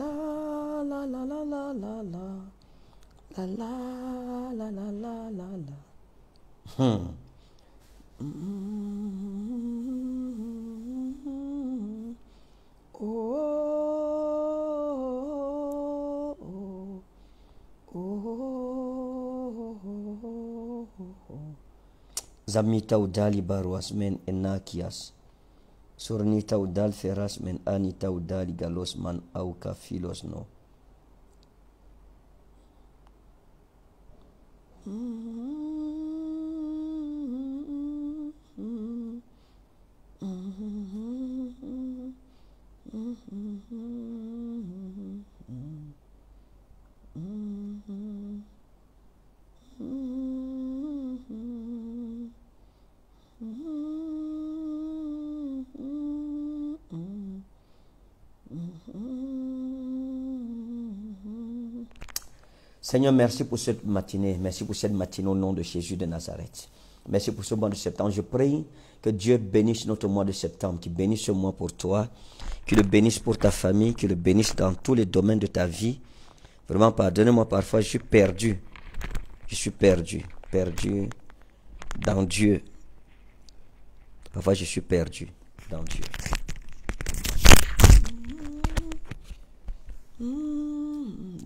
La la la la la la la. La la la la la la la. Hmm. Mm-hmm. Oh, oh, oh, Zamita udali baruas men enakias. surni ta'u dal feras men ani ta'u daliga losman aŭ kafilos no Seigneur, merci pour cette matinée. Merci pour cette matinée au nom de Jésus de Nazareth. Merci pour ce mois de septembre. Je prie que Dieu bénisse notre mois de septembre, qu'il bénisse ce mois pour toi, qu'il le bénisse pour ta famille, qu'il le bénisse dans tous les domaines de ta vie. Vraiment, pardonnez-moi parfois, je suis perdu. Je suis perdu, perdu dans Dieu. Parfois, je suis perdu dans Dieu.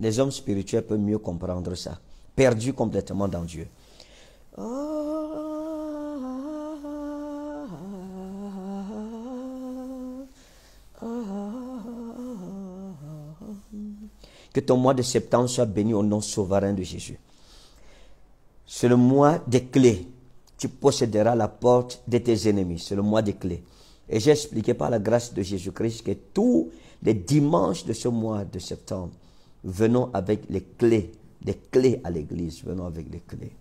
les hommes spirituels peuvent mieux comprendre ça. Perdu complètement dans Dieu. Que ton mois de septembre soit béni au nom souverain de Jésus. C'est le mois des clés. Tu posséderas la porte de tes ennemis. C'est le mois des clés. Et j'ai expliqué par la grâce de Jésus-Christ que tous les dimanches de ce mois de septembre, venons avec les clés, des clés à l'église, venons avec les clés.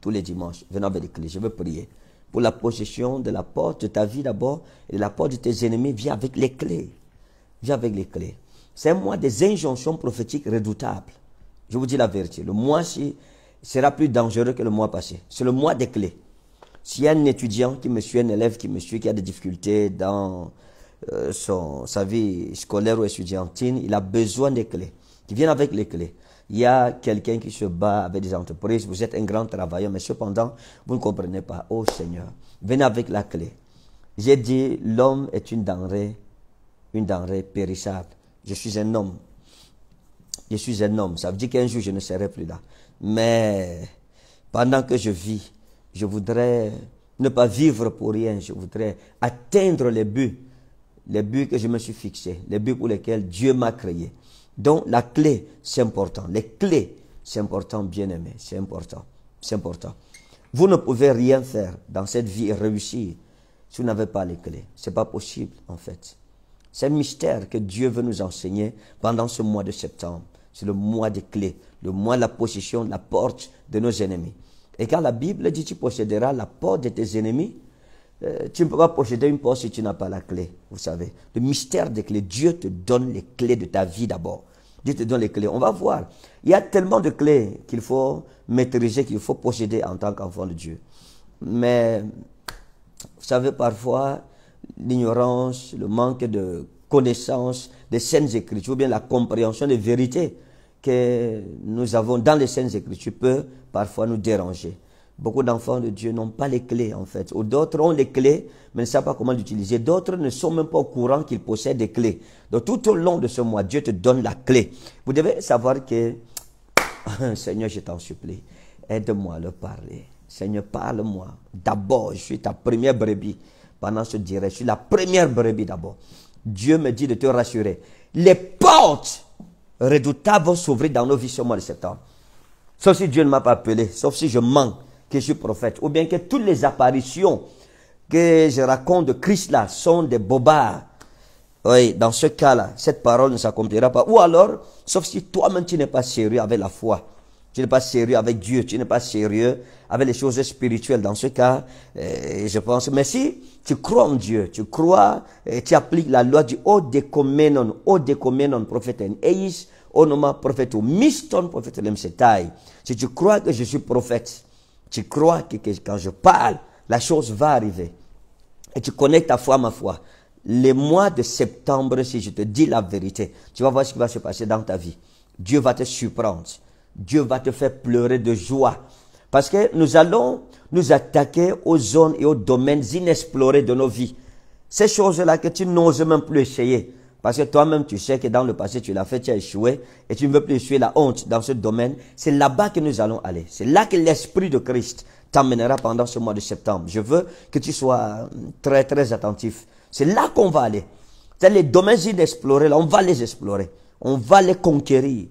Tous les dimanches, venons avec les clés. Je veux prier pour la possession de la porte de ta vie d'abord et la porte de tes ennemis. Viens avec les clés. Viens avec les clés. C'est un mois des injonctions prophétiques redoutables. Je vous dis la vérité. Le mois-ci sera plus dangereux que le mois passé. C'est le mois des clés. S'il y a un étudiant qui me suit, un élève qui me suit, qui a des difficultés dans euh, son, sa vie scolaire ou étudiantine, il a besoin des clés, qui vient avec les clés. Il y a quelqu'un qui se bat avec des entreprises, vous êtes un grand travailleur, mais cependant, vous ne comprenez pas. Oh Seigneur, venez avec la clé. J'ai dit, l'homme est une denrée, une denrée périssable. Je suis un homme. Je suis un homme. Ça veut dire qu'un jour, je ne serai plus là. Mais pendant que je vis, je voudrais ne pas vivre pour rien. Je voudrais atteindre les buts les buts que je me suis fixés, les buts pour lesquels Dieu m'a créé. Donc la clé, c'est important. Les clés, c'est important, bien-aimé, c'est important. C'est important. Vous ne pouvez rien faire dans cette vie et réussir si vous n'avez pas les clés. Ce n'est pas possible, en fait. C'est un mystère que Dieu veut nous enseigner pendant ce mois de septembre. C'est le mois des clés, le mois de la possession, la porte de nos ennemis. Et quand la Bible dit tu posséderas la porte de tes ennemis, euh, tu ne peux pas posséder une porte si tu n'as pas la clé, vous savez. Le mystère des clés, Dieu te donne les clés de ta vie d'abord. Dieu te donne les clés. On va voir. Il y a tellement de clés qu'il faut maîtriser, qu'il faut posséder en tant qu'enfant de Dieu. Mais, vous savez, parfois, l'ignorance, le manque de connaissance des saintes écritures, ou bien la compréhension des vérités que nous avons dans les saintes écritures peut parfois nous déranger. Beaucoup d'enfants de Dieu n'ont pas les clés, en fait. Ou d'autres ont les clés, mais ne savent pas comment l'utiliser. D'autres ne sont même pas au courant qu'ils possèdent des clés. Donc, tout au long de ce mois, Dieu te donne la clé. Vous devez savoir que, Seigneur, je t'en supplie, aide-moi à le parler. Seigneur, parle-moi. D'abord, je suis ta première brebis. Pendant ce direct, je suis la première brebis d'abord. Dieu me dit de te rassurer. Les portes redoutables vont s'ouvrir dans nos vies ce mois de septembre. Sauf si Dieu ne m'a pas appelé, sauf si je manque que je suis prophète, ou bien que toutes les apparitions que je raconte de Christ là sont des bobards. Oui, dans ce cas-là, cette parole ne s'accomplira pas. Ou alors, sauf si toi-même tu n'es pas sérieux avec la foi, tu n'es pas sérieux avec Dieu, tu n'es pas sérieux avec les choses spirituelles. Dans ce cas, euh, je pense, mais si tu crois en Dieu, tu crois, et tu appliques la loi du Odekomenon, Odekomenon, prophète Eis, Onoma, prophète, Miston, prophète Lemsetai. Si tu crois que je suis prophète, tu crois que, quand je parle, la chose va arriver. Et tu connais ta foi ma foi. Les mois de septembre, si je te dis la vérité, tu vas voir ce qui va se passer dans ta vie. Dieu va te surprendre. Dieu va te faire pleurer de joie. Parce que nous allons nous attaquer aux zones et aux domaines inexplorés de nos vies. Ces choses-là que tu n'oses même plus essayer. Parce que toi-même, tu sais que dans le passé, tu l'as fait, tu as échoué, et tu ne veux plus échouer la honte dans ce domaine. C'est là-bas que nous allons aller. C'est là que l'Esprit de Christ t'amènera pendant ce mois de septembre. Je veux que tu sois hum, très, très attentif. C'est là qu'on va aller. C'est les domaines inexplorés, là, on va les explorer. On va les conquérir.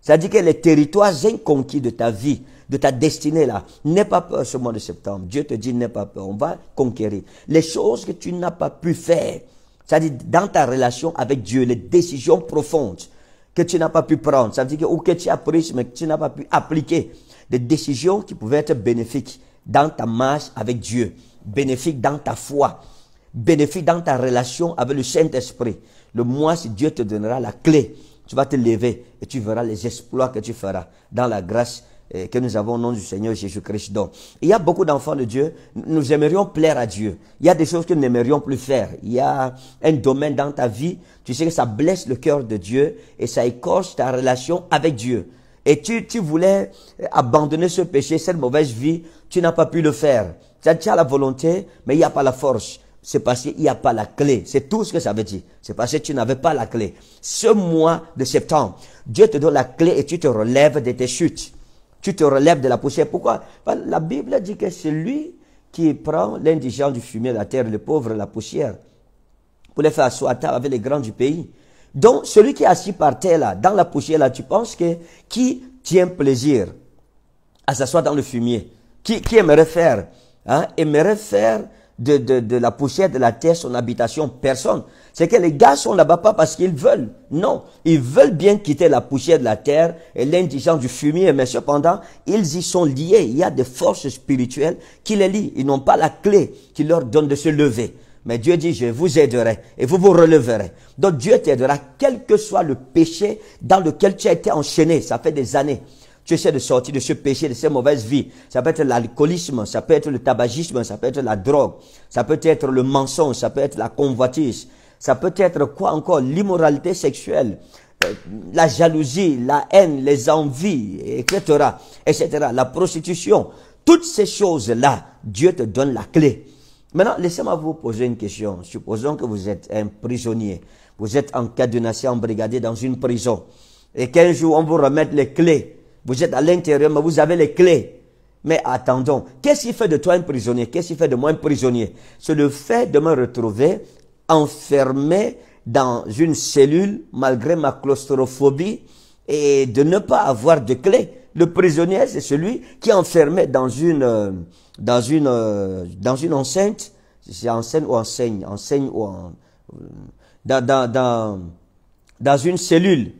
C'est-à-dire que les territoires inconquis de ta vie, de ta destinée là. N'aie pas peur ce mois de septembre. Dieu te dit n'aie pas peur. On va conquérir. Les choses que tu n'as pas pu faire, cest à dans ta relation avec Dieu, les décisions profondes que tu n'as pas pu prendre, ça veut dire que, ou que tu as prises, mais que tu n'as pas pu appliquer, des décisions qui pouvaient être bénéfiques dans ta marche avec Dieu, bénéfiques dans ta foi, bénéfiques dans ta relation avec le Saint-Esprit. Le mois, si Dieu te donnera la clé, tu vas te lever et tu verras les exploits que tu feras dans la grâce euh, que nous avons au nom du Seigneur Jésus-Christ. Donc, il y a beaucoup d'enfants de Dieu. Nous aimerions plaire à Dieu. Il y a des choses que nous n'aimerions plus faire. Il y a un domaine dans ta vie, tu sais que ça blesse le cœur de Dieu et ça écorche ta relation avec Dieu. Et tu, tu voulais euh, abandonner ce péché, cette mauvaise vie, tu n'as pas pu le faire. Tu as la volonté, mais il n'y a pas la force c'est parce qu'il n'y a pas la clé. C'est tout ce que ça veut dire. C'est parce que tu n'avais pas la clé. Ce mois de septembre, Dieu te donne la clé et tu te relèves de tes chutes tu te relèves de la poussière. Pourquoi La Bible dit que lui qui prend l'indigent du fumier, la terre, le pauvre, la poussière, pour les faire asseoir avec les grands du pays. Donc, celui qui est assis par terre, là, dans la poussière, là, tu penses que qui tient plaisir à s'asseoir dans le fumier qui, qui aimerait faire hein, Aimerait faire de, de, de, la poussière de la terre son habitation Personne. C'est que les gars sont là-bas pas parce qu'ils veulent. Non, ils veulent bien quitter la poussière de la terre et l'indigence du fumier, mais cependant, ils y sont liés. Il y a des forces spirituelles qui les lient. Ils n'ont pas la clé qui leur donne de se lever. Mais Dieu dit, je vous aiderai et vous vous releverez. Donc Dieu t'aidera, quel que soit le péché dans lequel tu as été enchaîné, ça fait des années tu essaies de sortir de ce péché, de ces mauvaises vies. Ça peut être l'alcoolisme, ça peut être le tabagisme, ça peut être la drogue, ça peut être le mensonge, ça peut être la convoitise, ça peut être quoi encore L'immoralité sexuelle, euh, la jalousie, la haine, les envies, etc., etc., la prostitution. Toutes ces choses-là, Dieu te donne la clé. Maintenant, laissez-moi vous poser une question. Supposons que vous êtes un prisonnier. Vous êtes en en embrigadé dans une prison. Et qu'un jour, on vous remette les clés vous êtes à l'intérieur, mais vous avez les clés. Mais attendons, qu'est-ce qui fait de toi un prisonnier Qu'est-ce qui fait de moi un prisonnier C'est le fait de me retrouver enfermé dans une cellule malgré ma claustrophobie et de ne pas avoir de clés. Le prisonnier, c'est celui qui est enfermé dans une, euh, dans une, euh, dans une enceinte. C'est enceinte ou enseigne, enseigne ou en, euh, dans, dans, dans, dans une cellule.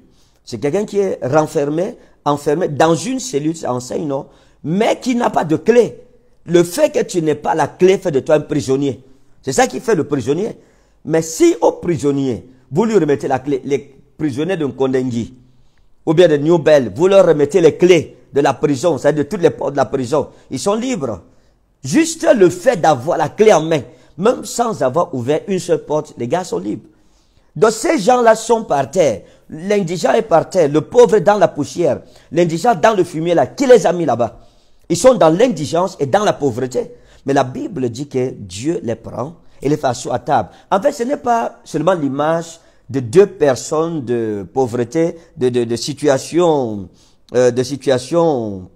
C'est quelqu'un qui est renfermé enfermé dans une cellule, ça enseigne, non Mais qui n'a pas de clé. Le fait que tu n'aies pas la clé fait de toi un prisonnier. C'est ça qui fait le prisonnier. Mais si au prisonnier, vous lui remettez la clé, les prisonniers de Nkondengi, ou bien de New vous leur remettez les clés de la prison, c'est-à-dire de toutes les portes de la prison, ils sont libres. Juste le fait d'avoir la clé en main, même sans avoir ouvert une seule porte, les gars sont libres. Donc ces gens-là sont par terre. L'indigent est par terre, le pauvre est dans la poussière, l'indigent dans le fumier là. Qui les a mis là-bas Ils sont dans l'indigence et dans la pauvreté. Mais la Bible dit que Dieu les prend et les fait asseoir à table. En fait, ce n'est pas seulement l'image de deux personnes de pauvreté, de, de, de situation, euh, de situation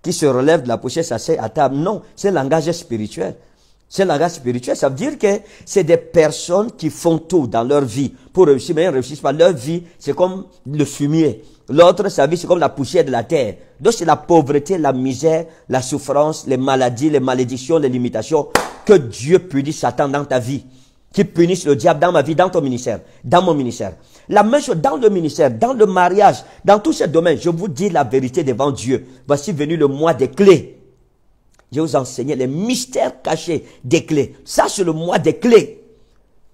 qui se relèvent de la poussière, c'est à table. Non, c'est un langage spirituel. C'est la grâce spirituelle. Ça veut dire que c'est des personnes qui font tout dans leur vie pour réussir, mais ils ne réussissent pas. Leur vie, c'est comme le fumier. L'autre, sa vie, c'est comme la poussière de la terre. Donc, c'est la pauvreté, la misère, la souffrance, les maladies, les malédictions, les limitations que Dieu punisse Satan dans ta vie. Qu'il punisse le diable dans ma vie, dans ton ministère, dans mon ministère. La même chose dans le ministère, dans le mariage, dans tous ces domaines. Je vous dis la vérité devant Dieu. Voici venu le mois des clés je vous enseigner les mystères cachés des clés. Ça, c'est le mois des clés.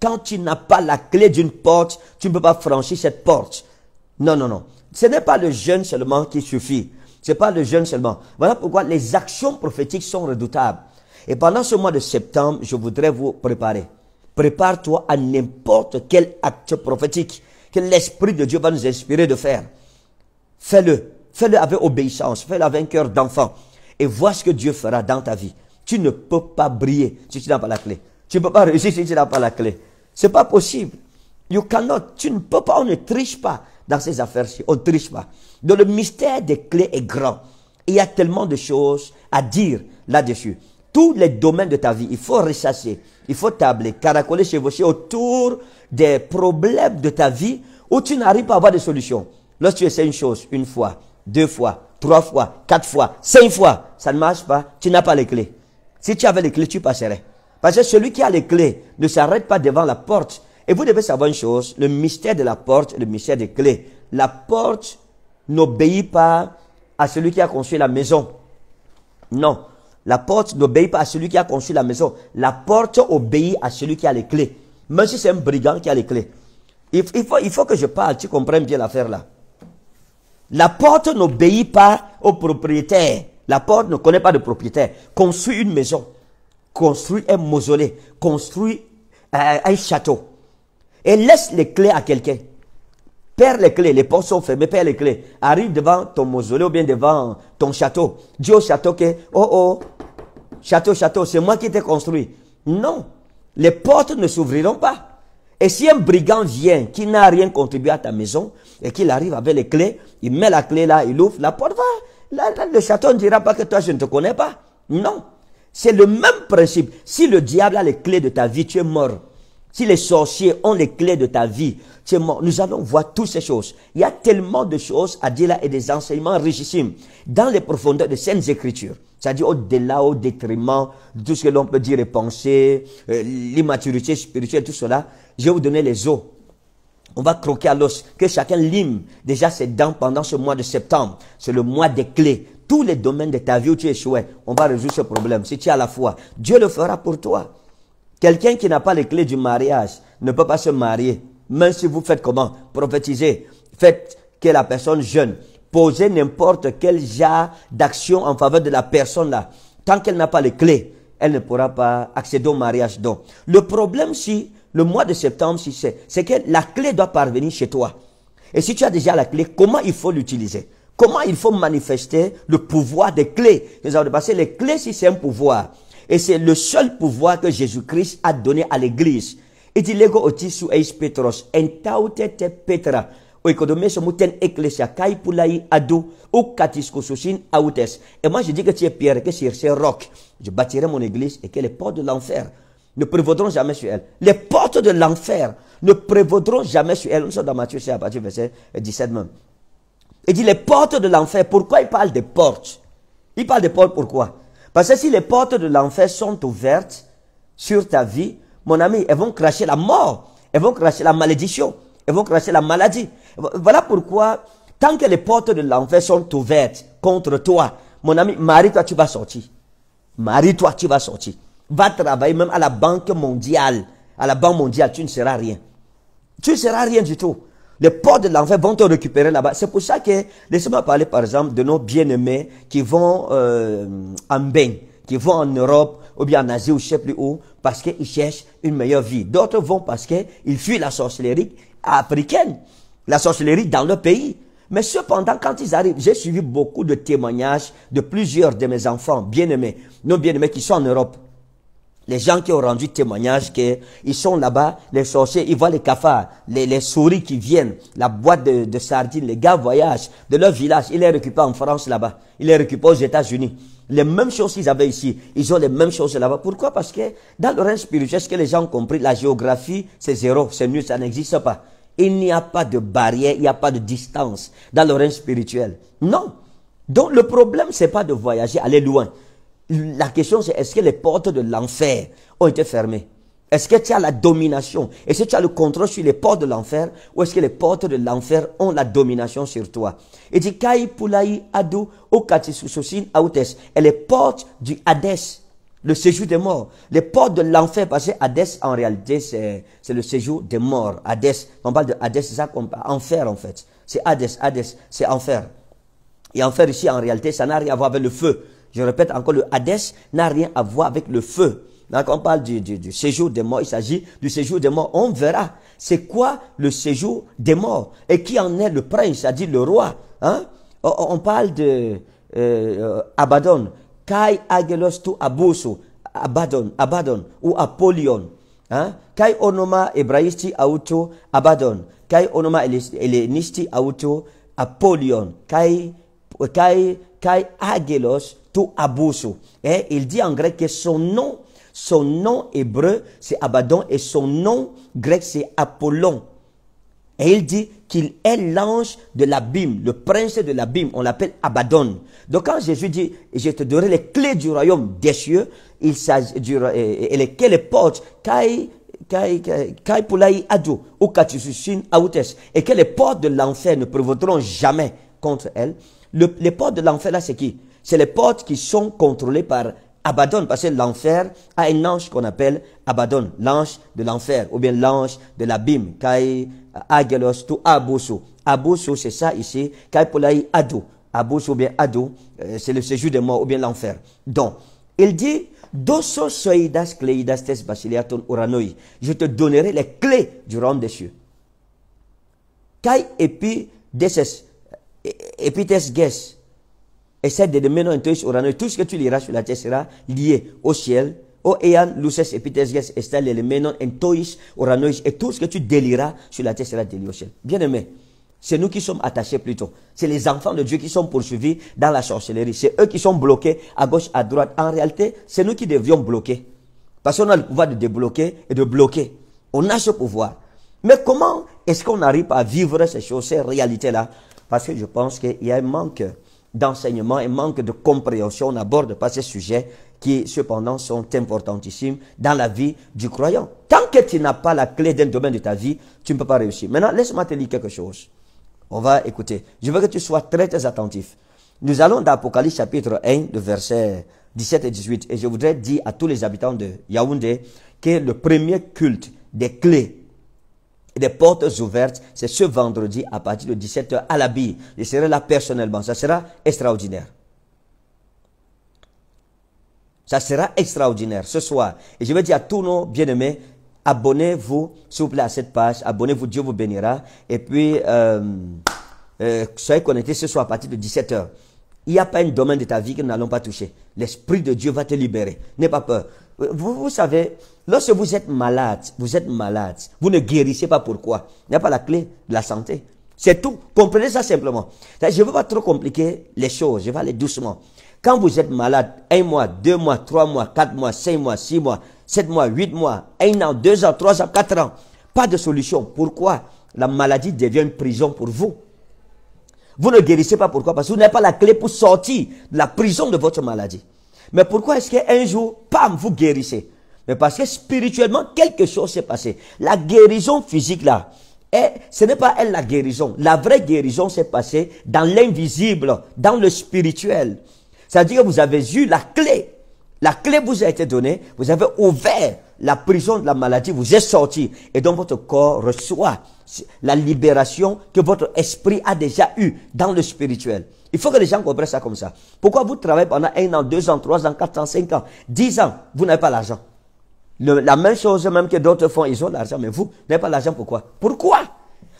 Quand tu n'as pas la clé d'une porte, tu ne peux pas franchir cette porte. Non, non, non. Ce n'est pas le jeûne seulement qui suffit. Ce n'est pas le jeûne seulement. Voilà pourquoi les actions prophétiques sont redoutables. Et pendant ce mois de septembre, je voudrais vous préparer. Prépare-toi à n'importe quel acte prophétique que l'Esprit de Dieu va nous inspirer de faire. Fais-le. Fais-le avec obéissance. Fais-le avec un cœur d'enfant et vois ce que Dieu fera dans ta vie. Tu ne peux pas briller si tu n'as pas la clé. Tu ne peux pas réussir si tu n'as pas la clé. C'est pas possible. You cannot. Tu ne peux pas. On ne triche pas dans ces affaires-ci. On ne triche pas. Donc le mystère des clés est grand. Il y a tellement de choses à dire là-dessus. Tous les domaines de ta vie, il faut ressasser, il faut tabler, caracoler, chez chevaucher autour des problèmes de ta vie où tu n'arrives pas à avoir de solution. Lorsque tu essaies une chose une fois, deux fois, trois fois, quatre fois, cinq fois, ça ne marche pas, tu n'as pas les clés. Si tu avais les clés, tu passerais. Parce que celui qui a les clés ne s'arrête pas devant la porte. Et vous devez savoir une chose, le mystère de la porte, le mystère des clés. La porte n'obéit pas à celui qui a construit la maison. Non, la porte n'obéit pas à celui qui a construit la maison. La porte obéit à celui qui a les clés. Même si c'est un brigand qui a les clés. Il, faut, il faut que je parle, tu comprends bien l'affaire là. La porte n'obéit pas au propriétaire. La porte ne connaît pas de propriétaire. Construis une maison. Construis un mausolée. Construis euh, un château. Et laisse les clés à quelqu'un. Perds les clés, les portes sont fermées, perds les clés. Arrive devant ton mausolée ou bien devant ton château. Dis au château que, oh oh, château, château, c'est moi qui t'ai construit. Non, les portes ne s'ouvriront pas. Et si un brigand vient qui n'a rien contribué à ta maison, et qu'il arrive avec les clés, il met la clé là, il ouvre, la porte va. Là, le château ne dira pas que toi, je ne te connais pas. Non. C'est le même principe. Si le diable a les clés de ta vie, tu es mort. Si les sorciers ont les clés de ta vie, tu es mort. Nous allons voir toutes ces choses. Il y a tellement de choses à dire là et des enseignements richissimes dans les profondeurs de saintes écritures. C'est-à-dire au-delà, au détriment de tout ce que l'on peut dire et penser, euh, l'immaturité spirituelle, tout cela. Je vais vous donner les eaux on va croquer à l'os. Que chacun lime déjà ses dents pendant ce mois de septembre. C'est le mois des clés. Tous les domaines de ta vie où tu échouais, on va résoudre ce problème. Si tu as la foi, Dieu le fera pour toi. Quelqu'un qui n'a pas les clés du mariage ne peut pas se marier. Même si vous faites comment Prophétisez. Faites que la personne jeune. Posez n'importe quel genre d'action en faveur de la personne là. Tant qu'elle n'a pas les clés, elle ne pourra pas accéder au mariage. Donc, le problème, si le mois de septembre, si c'est, c'est que la clé doit parvenir chez toi. Et si tu as déjà la clé, comment il faut l'utiliser Comment il faut manifester le pouvoir des clés avons que les clés, si c'est un pouvoir, et c'est le seul pouvoir que Jésus-Christ a donné à l'Église. Il petros, petra, kai ado, autes. Et moi, je dis que tu es Pierre, que c'est ces roc. je bâtirai mon Église et qu'elle est portes de l'enfer ne prévaudront jamais sur elle. Les portes de l'enfer ne prévaudront jamais sur elle. Nous sommes dans Matthieu, c'est à partir du verset 17 euh, même. Il dit les portes de l'enfer. Pourquoi il parle des portes Il parle des portes pourquoi Parce que si les portes de l'enfer sont ouvertes sur ta vie, mon ami, elles vont cracher la mort, elles vont cracher la malédiction, elles vont cracher la maladie. Voilà pourquoi, tant que les portes de l'enfer sont ouvertes contre toi, mon ami, marie-toi, tu vas sortir. Marie-toi, tu vas sortir va travailler même à la Banque mondiale. À la Banque mondiale, tu ne seras rien. Tu ne seras rien du tout. Les portes de l'enfer vont te récupérer là-bas. C'est pour ça que, laissez-moi parler par exemple de nos bien-aimés qui vont euh, en Bain, qui vont en Europe ou bien en Asie ou je sais plus où, parce qu'ils cherchent une meilleure vie. D'autres vont parce qu'ils fuient la sorcellerie africaine, la sorcellerie dans leur pays. Mais cependant, quand ils arrivent, j'ai suivi beaucoup de témoignages de plusieurs de mes enfants bien-aimés, nos bien-aimés qui sont en Europe, les gens qui ont rendu témoignage qu'ils sont là-bas, les sorciers, ils voient les cafards, les, souris qui viennent, la boîte de, sardines, les gars voyagent de leur village, ils les récupèrent en France là-bas, ils les récupèrent aux États-Unis. Les mêmes choses qu'ils avaient ici, ils ont les mêmes choses là-bas. Pourquoi Parce que dans le règne spirituel, ce que les gens ont compris, la géographie, c'est zéro, c'est mieux, ça n'existe pas. Il n'y a pas de barrière, il n'y a pas de distance dans le règne spirituel. Non. Donc le problème, c'est pas de voyager, aller loin. La question, c'est est-ce que les portes de l'enfer ont été fermées Est-ce que tu as la domination Est-ce que tu as le contrôle sur les portes de l'enfer Ou est-ce que les portes de l'enfer ont la domination sur toi Il dit Kai Et les portes du Hades, le séjour des morts. Les portes de l'enfer, parce que Hadès, en réalité, c'est le séjour des morts. Hades, on parle de Hades, c'est ça qu'on parle. Enfer, en fait. C'est Hades, Hades, c'est enfer. Et enfer ici, en réalité, ça n'a rien à voir avec le feu je répète encore, le Hadès n'a rien à voir avec le feu. Donc on parle du, du, séjour des morts, il s'agit du séjour des morts. On verra c'est quoi le séjour des morts et qui en est le prince, c'est-à-dire le roi. Hein? On parle de euh, Abaddon, Kai Agelos tu Abuso, Abaddon, Abaddon ou Apollyon. Hein? Kai Onoma Ebraisti Auto Abaddon, Kai Onoma Elenisti Auto Apollyon, Kai euh, kai, agelos Et eh, il dit en grec que son nom, son nom hébreu, c'est Abaddon et son nom grec, c'est Apollon. Et il dit qu'il est l'ange de l'abîme, le prince de l'abîme. On l'appelle Abaddon. Donc quand Jésus dit, je te donnerai les clés du royaume des cieux, il s'agit du, et portes, kai, kai, kai, et que les portes de l'enfer ne prévaudront jamais contre elle. les portes de l'enfer, là, c'est qui C'est les portes qui sont contrôlées par Abaddon, parce que l'enfer a un ange qu'on appelle Abaddon, l'ange de l'enfer, ou bien l'ange de l'abîme, Kai Agelos, tout Aboso. c'est ça ici, Kai Polai Ado. Aboso, ou bien Ado, euh, c'est le séjour des morts, ou bien l'enfer. Donc, il dit, "Dosso soidas cleidas tes basiliaton uranoi. Je te donnerai les clés du royaume des cieux. Kai puis et guess. Essaie de mener Tout ce que tu liras sur la terre sera lié au ciel. O oh, eyan luces épithèse guess. Estalle le oranois. Et tout ce que tu déliras sur la terre sera délié au ciel. Bien aimé. C'est nous qui sommes attachés plutôt. C'est les enfants de Dieu qui sont poursuivis dans la sorcellerie. C'est eux qui sont bloqués à gauche, à droite. En réalité, c'est nous qui devions bloquer. Parce qu'on a le pouvoir de débloquer et de bloquer. On a ce pouvoir. Mais comment est-ce qu'on arrive à vivre ces choses, ces réalités-là parce que je pense qu'il y a un manque d'enseignement, un manque de compréhension On n'aborde pas ces sujets qui cependant sont importantissimes dans la vie du croyant. Tant que tu n'as pas la clé d'un domaine de ta vie, tu ne peux pas réussir. Maintenant, laisse-moi te lire quelque chose. On va écouter. Je veux que tu sois très très attentif. Nous allons dans Apocalypse chapitre 1, versets 17 et 18. Et je voudrais dire à tous les habitants de Yaoundé que le premier culte des clés des portes ouvertes, c'est ce vendredi à partir de 17h à la bille. Je serai là personnellement. Ça sera extraordinaire. Ça sera extraordinaire ce soir. Et je veux dire à tous nos bien-aimés, abonnez-vous, s'il vous plaît, à cette page. Abonnez-vous, Dieu vous bénira. Et puis, euh, euh, soyez connectés ce soir à partir de 17h. Il n'y a pas un domaine de ta vie que nous n'allons pas toucher. L'Esprit de Dieu va te libérer. N'aie pas peur. Vous, savez, lorsque vous êtes malade, vous êtes malade, vous ne guérissez pas pourquoi. Il n'y a pas la clé de la santé. C'est tout. Comprenez ça simplement. Je ne veux pas trop compliquer les choses. Je vais aller doucement. Quand vous êtes malade, un mois, deux mois, trois mois, quatre mois, cinq mois, six mois, sept mois, huit mois, un an, deux ans, trois ans, quatre ans, pas de solution. Pourquoi la maladie devient une prison pour vous Vous ne guérissez pas. Pourquoi Parce que vous n'avez pas la clé pour sortir de la prison de votre maladie. Mais pourquoi est-ce qu'un jour, pam, vous guérissez Mais parce que spirituellement, quelque chose s'est passé. La guérison physique, là, et ce n'est pas elle la guérison. La vraie guérison s'est passée dans l'invisible, dans le spirituel. C'est-à-dire que vous avez eu la clé. La clé vous a été donnée, vous avez ouvert la prison de la maladie vous est sortie et donc votre corps reçoit la libération que votre esprit a déjà eue dans le spirituel. Il faut que les gens comprennent ça comme ça. Pourquoi vous travaillez pendant un an, deux ans, trois ans, quatre ans, cinq ans, dix ans, vous n'avez pas l'argent La même chose même que d'autres font, ils ont l'argent, mais vous n'avez pas l'argent, pourquoi Pourquoi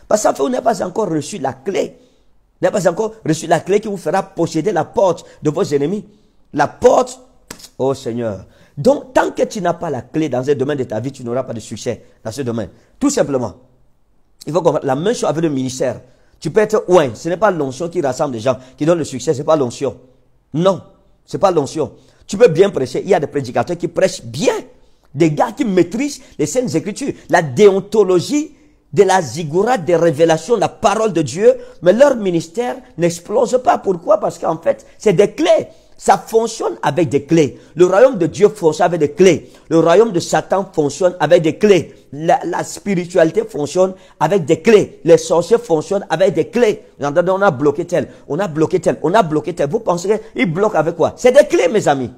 Parce que vous n'avez pas encore reçu la clé. Vous n'avez pas encore reçu la clé qui vous fera posséder la porte de vos ennemis. La porte, oh Seigneur, donc, tant que tu n'as pas la clé dans un domaine de ta vie, tu n'auras pas de succès dans ce domaine. Tout simplement. Il faut comprendre. La mention chose avec le ministère. Tu peux être ouin. Ce n'est pas l'onction qui rassemble les gens, qui donne le succès. Ce n'est pas l'onction. Non. Ce n'est pas l'onction. Tu peux bien prêcher. Il y a des prédicateurs qui prêchent bien. Des gars qui maîtrisent les saintes écritures. La déontologie de la ziggurat, des révélations, la parole de Dieu. Mais leur ministère n'explose pas. Pourquoi? Parce qu'en fait, c'est des clés. Ça fonctionne avec des clés. Le royaume de Dieu fonctionne avec des clés. Le royaume de Satan fonctionne avec des clés. La, spiritualité fonctionne avec des clés. Les sorciers fonctionnent avec des clés. On a bloqué tel, on a bloqué tel, on a bloqué tel. Vous pensez qu'ils bloquent avec quoi C'est des clés, mes amis.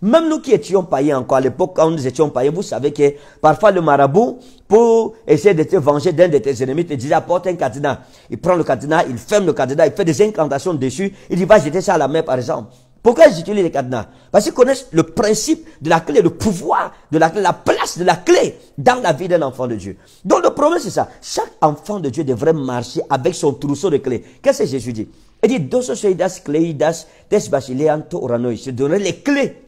Même nous qui étions païens encore à l'époque, quand nous étions païens, vous savez que parfois le marabout, pour essayer de te venger d'un de tes ennemis, te disait apporte un cadenas. Il prend le cadenas, il ferme le cadenas, il fait des incantations dessus, il dit va jeter ça à la mer par exemple. Pourquoi utilisent les cadenas Parce qu'ils connaissent le principe de la clé, le pouvoir de la clé, la place de la clé dans la vie d'un enfant de Dieu. Donc le problème c'est ça. Chaque enfant de Dieu devrait marcher avec son trousseau de clés. Qu'est-ce que Jésus dit Il dit, Dososeidas, Cléidas, Tesbasileanto, Oranoï. Je donnerai les clés.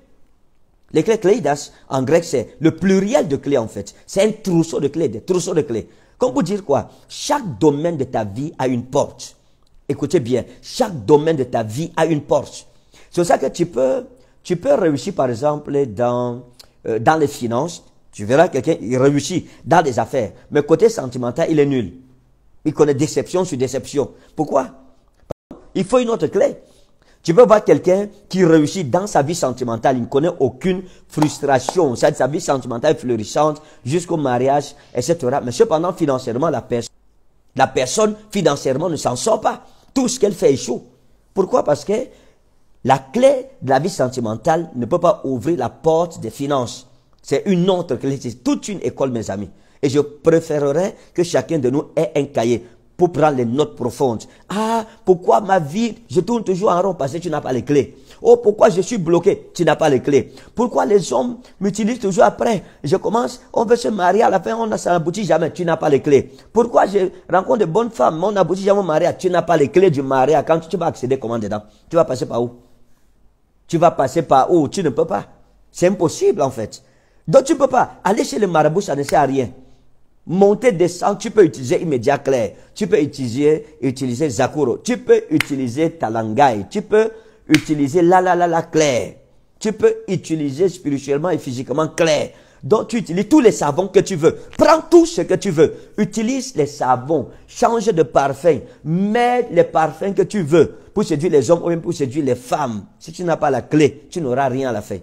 Les clés cleidas en grec, c'est le pluriel de clé en fait. C'est un trousseau de clés, des trousseaux de clés. Comme vous dire quoi Chaque domaine de ta vie a une porte. Écoutez bien, chaque domaine de ta vie a une porte. C'est ça que tu peux, tu peux réussir, par exemple, dans, euh, dans les finances. Tu verras quelqu'un, il réussit dans les affaires. Mais côté sentimental, il est nul. Il connaît déception sur déception. Pourquoi Il faut une autre clé. Tu peux voir quelqu'un qui réussit dans sa vie sentimentale. Il ne connaît aucune frustration. sa vie sentimentale florissante jusqu'au mariage, etc. Mais cependant, financièrement, la, personne, la personne financièrement ne s'en sort pas. Tout ce qu'elle fait échoue. Pourquoi Parce que la clé de la vie sentimentale ne peut pas ouvrir la porte des finances. C'est une autre clé, c'est toute une école, mes amis. Et je préférerais que chacun de nous ait un cahier pour prendre les notes profondes. Ah, pourquoi ma vie, je tourne toujours en rond parce que tu n'as pas les clés. Oh, pourquoi je suis bloqué, tu n'as pas les clés. Pourquoi les hommes m'utilisent toujours après. Je commence, on veut se marier, à la fin, on n'aboutit jamais, tu n'as pas les clés. Pourquoi je rencontre de bonnes femmes, on n'aboutit jamais au mariage, tu n'as pas les clés du mariage. Quand tu vas accéder comment dedans Tu vas passer par où tu vas passer par où Tu ne peux pas. C'est impossible en fait. Donc tu ne peux pas. Aller chez le marabout, ça ne sert à rien. Monter, descendre, tu peux utiliser immédiat clair. Tu peux utiliser, utiliser Zakuro. Tu peux utiliser Talangai. Tu peux utiliser la la la la clair. Tu peux utiliser spirituellement et physiquement clair. Donc tu utilises tous les savons que tu veux. Prends tout ce que tu veux. Utilise les savons. Change de parfum. Mets les parfums que tu veux pour séduire les hommes ou même pour séduire les femmes. Si tu n'as pas la clé, tu n'auras rien à la fin.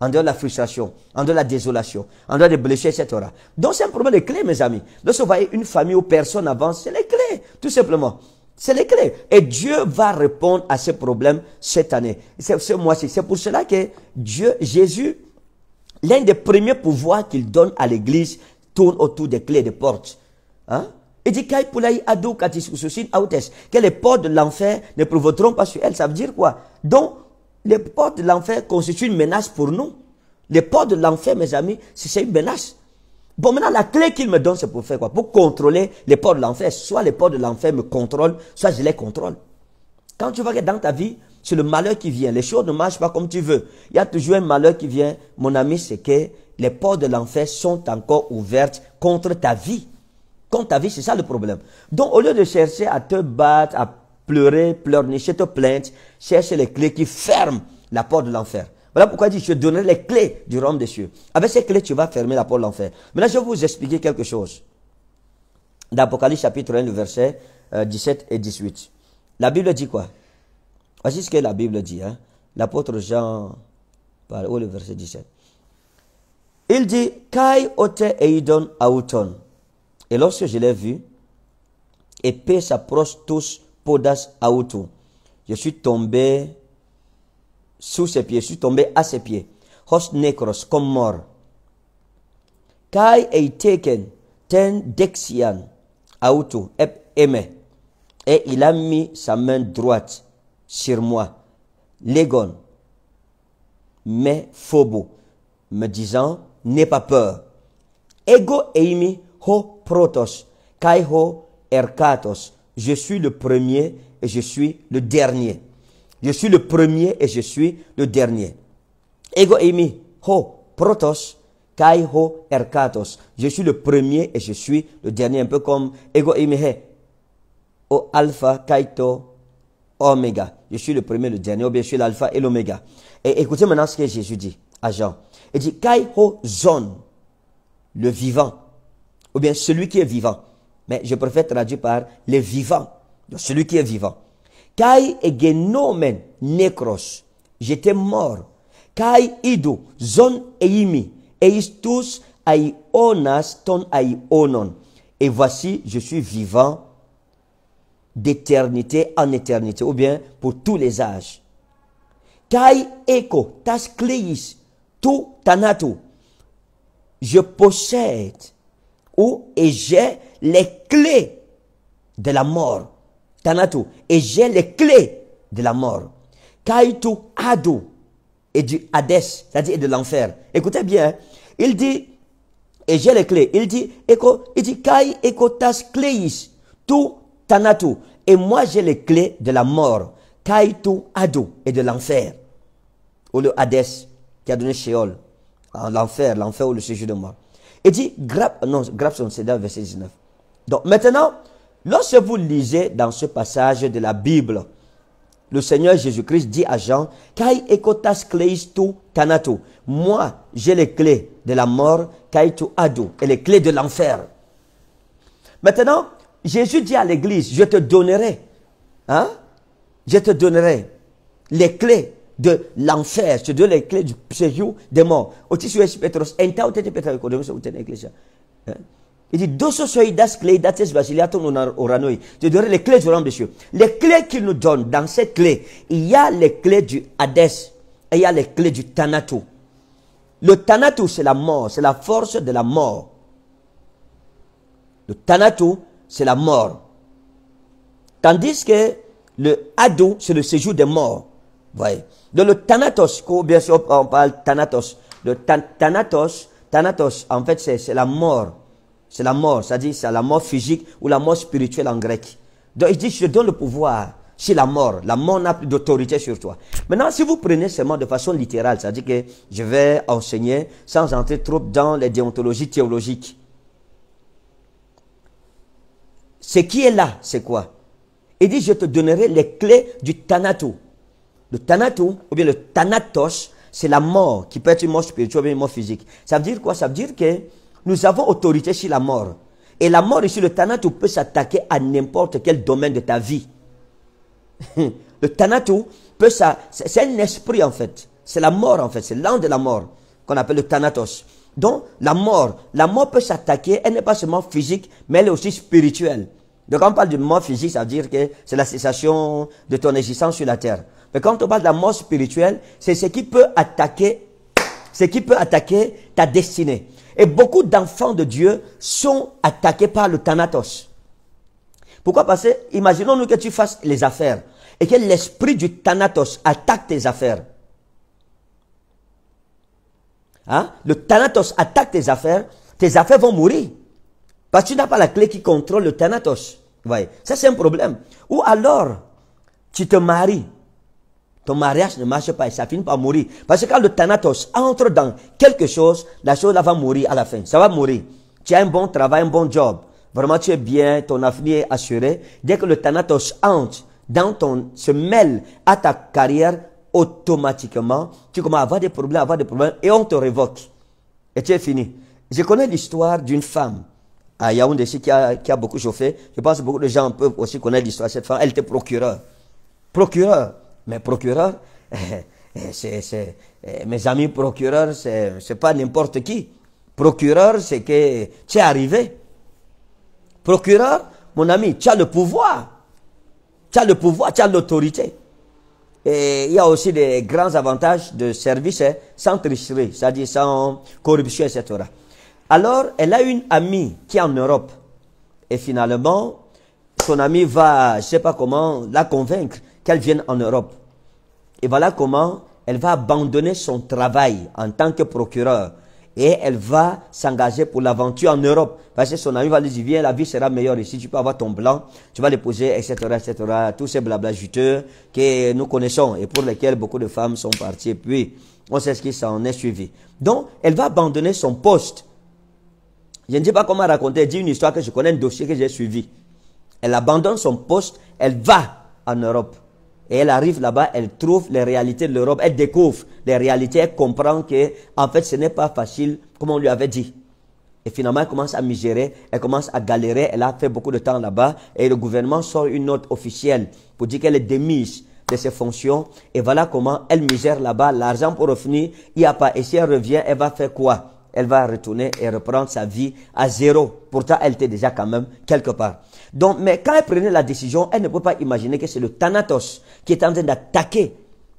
En dehors de la frustration, en dehors de la désolation, en dehors des blessures, etc. Donc c'est un problème de clé, mes amis. Lorsque vous une famille où personne avance, c'est les clés, tout simplement. C'est les clés. Et Dieu va répondre à ce problème cette année. C'est ce mois-ci. C'est pour cela que Dieu, Jésus, l'un des premiers pouvoirs qu'il donne à l'Église tourne autour des clés des portes. Hein? Il dit que les portes de l'enfer ne provoqueront pas sur elles, Ça veut dire quoi Donc, les portes de l'enfer constituent une menace pour nous. Les portes de l'enfer, mes amis, c'est une menace. Bon, maintenant, la clé qu'il me donne, c'est pour faire quoi Pour contrôler les portes de l'enfer. Soit les portes de l'enfer me contrôlent, soit je les contrôle. Quand tu vois que dans ta vie, c'est le malheur qui vient. Les choses ne marchent pas comme tu veux. Il y a toujours un malheur qui vient. Mon ami, c'est que les portes de l'enfer sont encore ouvertes contre ta vie. Contre ta vie, c'est ça le problème. Donc, au lieu de chercher à te battre, à pleurer, pleurnicher, te plaindre, cherche les clés qui ferment la porte de l'enfer. Voilà pourquoi il dit, je donnerai les clés du royaume des cieux. Avec ces clés, tu vas fermer la porte de l'enfer. Maintenant, je vais vous expliquer quelque chose. Dans Apocalypse chapitre 1, le verset 17 euh, et 18. La Bible dit quoi Voici ce que la Bible dit. Hein. L'apôtre Jean, parle au le verset 17. Il dit, Kai eidon Et lorsque je l'ai vu, épée s'approche tous podas auto, Je suis tombé sous ses pieds, je suis tombé à ses pieds. Hos necros, comme mort. ten dexian, ep Et il a mis sa main droite sur moi, Légon, mais Phobo, me disant, n'aie pas peur. Ego eimi ho protos, kai ho erkatos. Je suis le premier et je suis le dernier. Je suis le premier et je suis le dernier. Ego eimi ho protos, kai ho erkatos. Je suis le premier et je suis le dernier. Un peu comme ego eimi he. O alpha kaito omega je suis le premier, le dernier, ou bien je suis l'alpha et l'oméga. Et écoutez maintenant ce que Jésus dit à Jean. Il dit, Kai ho zon, le vivant, ou bien celui qui est vivant. Mais je préfère traduire par le vivant, celui qui est vivant. Kai egenomen j'étais mort. Kai ido, zon eimi, ton Et voici, je suis vivant d'éternité en éternité, ou bien pour tous les âges. Kai eko tas kleis tu TANATU Je possède ou et j'ai les clés de la mort. TANATU Et j'ai les clés de la mort. TU adu et du Hades, c'est-à-dire de l'enfer. Écoutez bien, hein. il dit, et j'ai les clés, il dit, eko, il dit, kai eko tas kleis tu Tanatu, et moi j'ai les clés de la mort, Kaitu Ado, et de l'enfer, ou le Hadès, qui a donné Sheol, ah, l'enfer, l'enfer ou le sujet de mort. Et dit, grappe, non, grappe son c'est dans verset 19. Donc maintenant, lorsque vous lisez dans ce passage de la Bible, le Seigneur Jésus-Christ dit à Jean, Kai ekotas kleistu tanatu. Moi, j'ai les clés de la mort, kaitu et les clés de l'enfer. Maintenant, Jésus dit à l'Église, je te donnerai, hein? je te donnerai les clés de l'enfer, je te donne les clés du séjour des morts. Hein? Il dit, clés soidas Je donnerai les clés du royaume des cieux. Les clés qu'il nous donne, dans ces clés, il y a les clés du Hades et il y a les clés du Thanatou. Le Thanatou, c'est la mort, c'est la force de la mort. Le Thanatou, c'est la mort. Tandis que le ado c'est le séjour des morts. Voyez. Donc le Thanatos, bien sûr on parle Thanatos, le Thanatos, en fait c'est la mort. C'est la mort, c'est-à-dire c'est la mort physique ou la mort spirituelle en grec. Donc il dit, je donne le pouvoir c'est la mort. La mort n'a plus d'autorité sur toi. Maintenant, si vous prenez mots de façon littérale, c'est-à-dire que je vais enseigner sans entrer trop dans les déontologies théologiques, ce qui est là, c'est quoi Il dit, je te donnerai les clés du Thanato. Le Thanato, ou bien le Thanatos, c'est la mort, qui peut être une mort spirituelle ou une mort physique. Ça veut dire quoi Ça veut dire que nous avons autorité sur la mort. Et la mort ici, le Thanato peut s'attaquer à n'importe quel domaine de ta vie. le Thanato peut ça, c'est un esprit en fait. C'est la mort en fait, c'est l'âme de la mort qu'on appelle le Thanatos. Donc, la mort, la mort peut s'attaquer, elle n'est pas seulement physique, mais elle est aussi spirituelle. Donc, quand on parle de mort physique, ça veut dire que c'est la cessation de ton existence sur la terre. Mais quand on parle de la mort spirituelle, c'est ce qui peut attaquer, ce qui peut attaquer ta destinée. Et beaucoup d'enfants de Dieu sont attaqués par le Thanatos. Pourquoi Parce que, imaginons-nous que tu fasses les affaires et que l'esprit du Thanatos attaque tes affaires. Hein? le Thanatos attaque tes affaires, tes affaires vont mourir. Parce que tu n'as pas la clé qui contrôle le Thanatos. voyez, ça c'est un problème. Ou alors, tu te maries. Ton mariage ne marche pas et ça finit par mourir. Parce que quand le Thanatos entre dans quelque chose, la chose va mourir à la fin. Ça va mourir. Tu as un bon travail, un bon job. Vraiment, tu es bien, ton avenir est assuré. Dès que le Thanatos entre dans ton, se mêle à ta carrière, automatiquement, tu commences à avoir des problèmes, avoir des problèmes, et on te révoque. Et tu es fini. Je connais l'histoire d'une femme à Yaoundé qui a, qui a beaucoup chauffé. Je pense que beaucoup de gens peuvent aussi connaître l'histoire de cette femme. Elle était procureure. Procureur. Mais procureur, eh, c'est, eh, mes amis procureurs, c'est, c'est pas n'importe qui. Procureur, c'est que tu es arrivé. Procureur, mon ami, tu as le pouvoir. Tu as le pouvoir, tu as l'autorité. Et il y a aussi des grands avantages de service hein, sans tricherie, c'est-à-dire sans corruption, etc. Alors, elle a une amie qui est en Europe. Et finalement, son amie va, je sais pas comment, la convaincre qu'elle vienne en Europe. Et voilà comment elle va abandonner son travail en tant que procureur et elle va s'engager pour l'aventure en Europe. Parce que son ami va lui dire, viens, la vie sera meilleure ici, tu peux avoir ton blanc, tu vas l'épouser, etc., etc., tous ces blabla juteux que nous connaissons et pour lesquels beaucoup de femmes sont parties. puis, on sait ce qui s'en est suivi. Donc, elle va abandonner son poste. Je ne dis pas comment raconter, elle dit une histoire que je connais, un dossier que j'ai suivi. Elle abandonne son poste, elle va en Europe. Et elle arrive là-bas, elle trouve les réalités de l'Europe, elle découvre les réalités, elle comprend que, en fait, ce n'est pas facile, comme on lui avait dit. Et finalement, elle commence à migérer, elle commence à galérer, elle a fait beaucoup de temps là-bas, et le gouvernement sort une note officielle pour dire qu'elle est démise de ses fonctions, et voilà comment elle misère là-bas, l'argent pour revenir, il n'y a pas, et si elle revient, elle va faire quoi Elle va retourner et reprendre sa vie à zéro. Pourtant, elle était déjà quand même quelque part. Donc, mais quand elle prenait la décision, elle ne peut pas imaginer que c'est le Thanatos qui est en train d'attaquer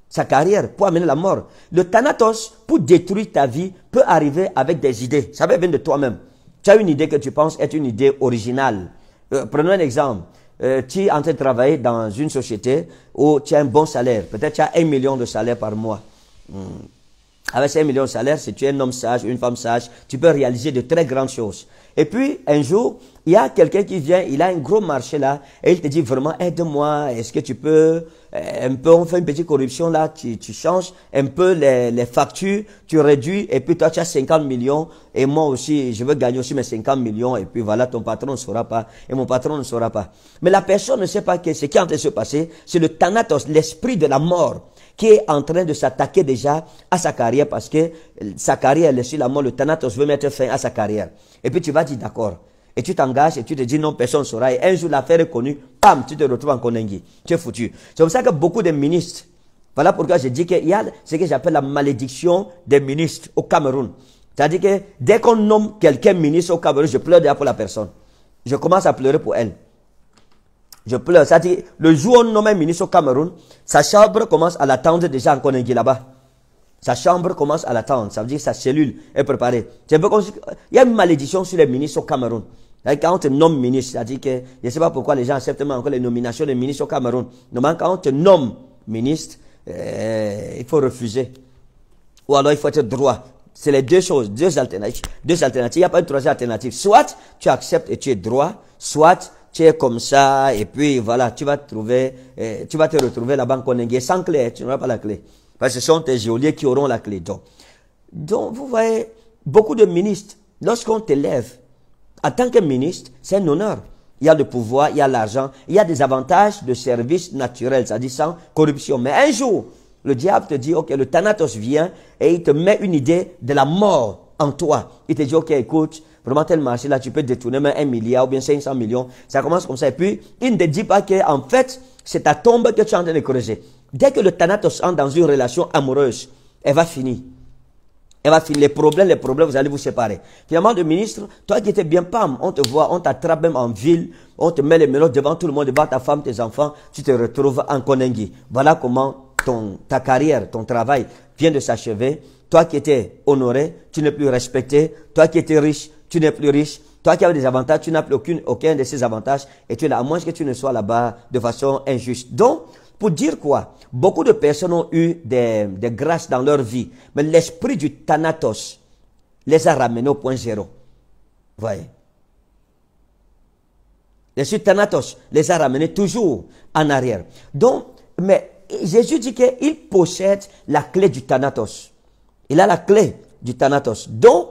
sa carrière pour amener la mort. Le Thanatos, pour détruire ta vie, peut arriver avec des idées. Ça venir de toi-même. Tu as une idée que tu penses être une idée originale. Euh, prenons un exemple. Euh, tu es en train de travailler dans une société où tu as un bon salaire. Peut-être tu as un million de salaire par mois. Hmm. Avec un million de salaire, si tu es un homme sage, une femme sage, tu peux réaliser de très grandes choses. Et puis, un jour, il y a quelqu'un qui vient, il a un gros marché là, et il te dit vraiment, aide-moi, est-ce que tu peux, euh, un peu, on fait une petite corruption là, tu, changes un peu les, factures, tu réduis, et puis toi tu as 50 millions, et moi aussi, je veux gagner aussi mes 50 millions, et puis voilà, ton patron ne saura pas, et mon patron ne saura pas. Mais la personne ne sait pas que ce qui est en train de se passer, c'est le thanatos, l'esprit de la mort qui est en train de s'attaquer déjà à sa carrière parce que sa carrière, est sur la mort, le Thanatos veut mettre fin à sa carrière. Et puis tu vas dire d'accord. Et tu t'engages et tu te dis non, personne ne saura. Et un jour l'affaire est connue, pam, tu te retrouves en Konengi. Tu es foutu. C'est pour ça que beaucoup de ministres, voilà pourquoi je dis qu'il y a ce que j'appelle la malédiction des ministres au Cameroun. C'est-à-dire que dès qu'on nomme quelqu'un ministre au Cameroun, je pleure déjà pour la personne. Je commence à pleurer pour elle. Je pleure. C'est-à-dire, le jour où on nomme un ministre au Cameroun, sa chambre commence à l'attendre déjà en Konengi là-bas. Sa chambre commence à l'attendre. Ça veut dire que sa cellule est préparée. Il y a une malédiction sur les ministres au Cameroun. Quand on te nomme ministre, c'est-à-dire que je ne sais pas pourquoi les gens acceptent encore les nominations des ministres au Cameroun. Normalement, quand on te nomme ministre, euh, il faut refuser. Ou alors il faut être droit. C'est les deux choses, deux alternatives. Deux alternatives. Il n'y a pas une troisième alternative. Soit tu acceptes et tu es droit, soit tu es comme ça, et puis voilà, tu vas te trouver, eh, tu vas te retrouver la banque en sans clé, tu n'auras pas la clé. Parce que ce sont tes geôliers qui auront la clé. Donc, donc vous voyez, beaucoup de ministres, lorsqu'on t'élève, en tant que ministre, c'est un honneur. Il y a le pouvoir, il y a l'argent, il y a des avantages de services naturels c'est-à-dire sans corruption. Mais un jour, le diable te dit, ok, le Thanatos vient et il te met une idée de la mort en toi. Il te dit, ok, écoute, Vraiment, tel marché, là, tu peux détourner même un milliard ou bien 500 millions. Ça commence comme ça. Et puis, il ne te dit pas que, en fait, c'est ta tombe que tu es en train de creuser Dès que le Thanatos entre dans une relation amoureuse, elle va finir. Elle va finir. Les problèmes, les problèmes, vous allez vous séparer. Finalement, le ministre, toi qui étais bien pam, on te voit, on t'attrape même en ville, on te met les mélodes devant tout le monde, devant ta femme, tes enfants, tu te retrouves en Konengi. Voilà comment ton, ta carrière, ton travail vient de s'achever. Toi qui étais honoré, tu n'es plus respecté. Toi qui étais riche, tu n'es plus riche. Toi qui as des avantages, tu n'as plus aucune, aucun de ces avantages et tu es là, à moins que tu ne sois là-bas de façon injuste. Donc, pour dire quoi Beaucoup de personnes ont eu des, des grâces dans leur vie, mais l'esprit du Thanatos les a ramenés au point zéro. Voyez. L'esprit Thanatos les a ramenés toujours en arrière. Donc, mais Jésus dit qu'il possède la clé du Thanatos. Il a la clé du Thanatos. Donc,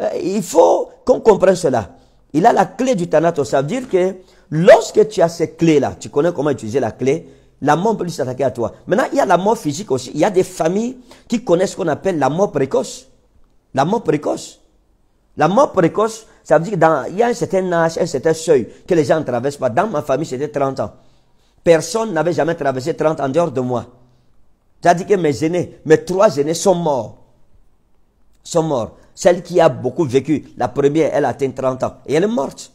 euh, il faut qu'on comprenne cela. Il a la clé du Thanatos. Ça veut dire que lorsque tu as ces clés-là, tu connais comment utiliser la clé, la mort peut s'attaquer à toi. Maintenant, il y a la mort physique aussi. Il y a des familles qui connaissent ce qu'on appelle la mort précoce. La mort précoce. La mort précoce, ça veut dire qu'il y a un certain âge, un certain seuil que les gens ne traversent pas. Dans ma famille, c'était 30 ans. Personne n'avait jamais traversé 30 ans en dehors de moi. C'est-à-dire que mes aînés, mes trois aînés sont morts. Sont morts celle qui a beaucoup vécu, la première, elle atteint 30 ans et elle est morte.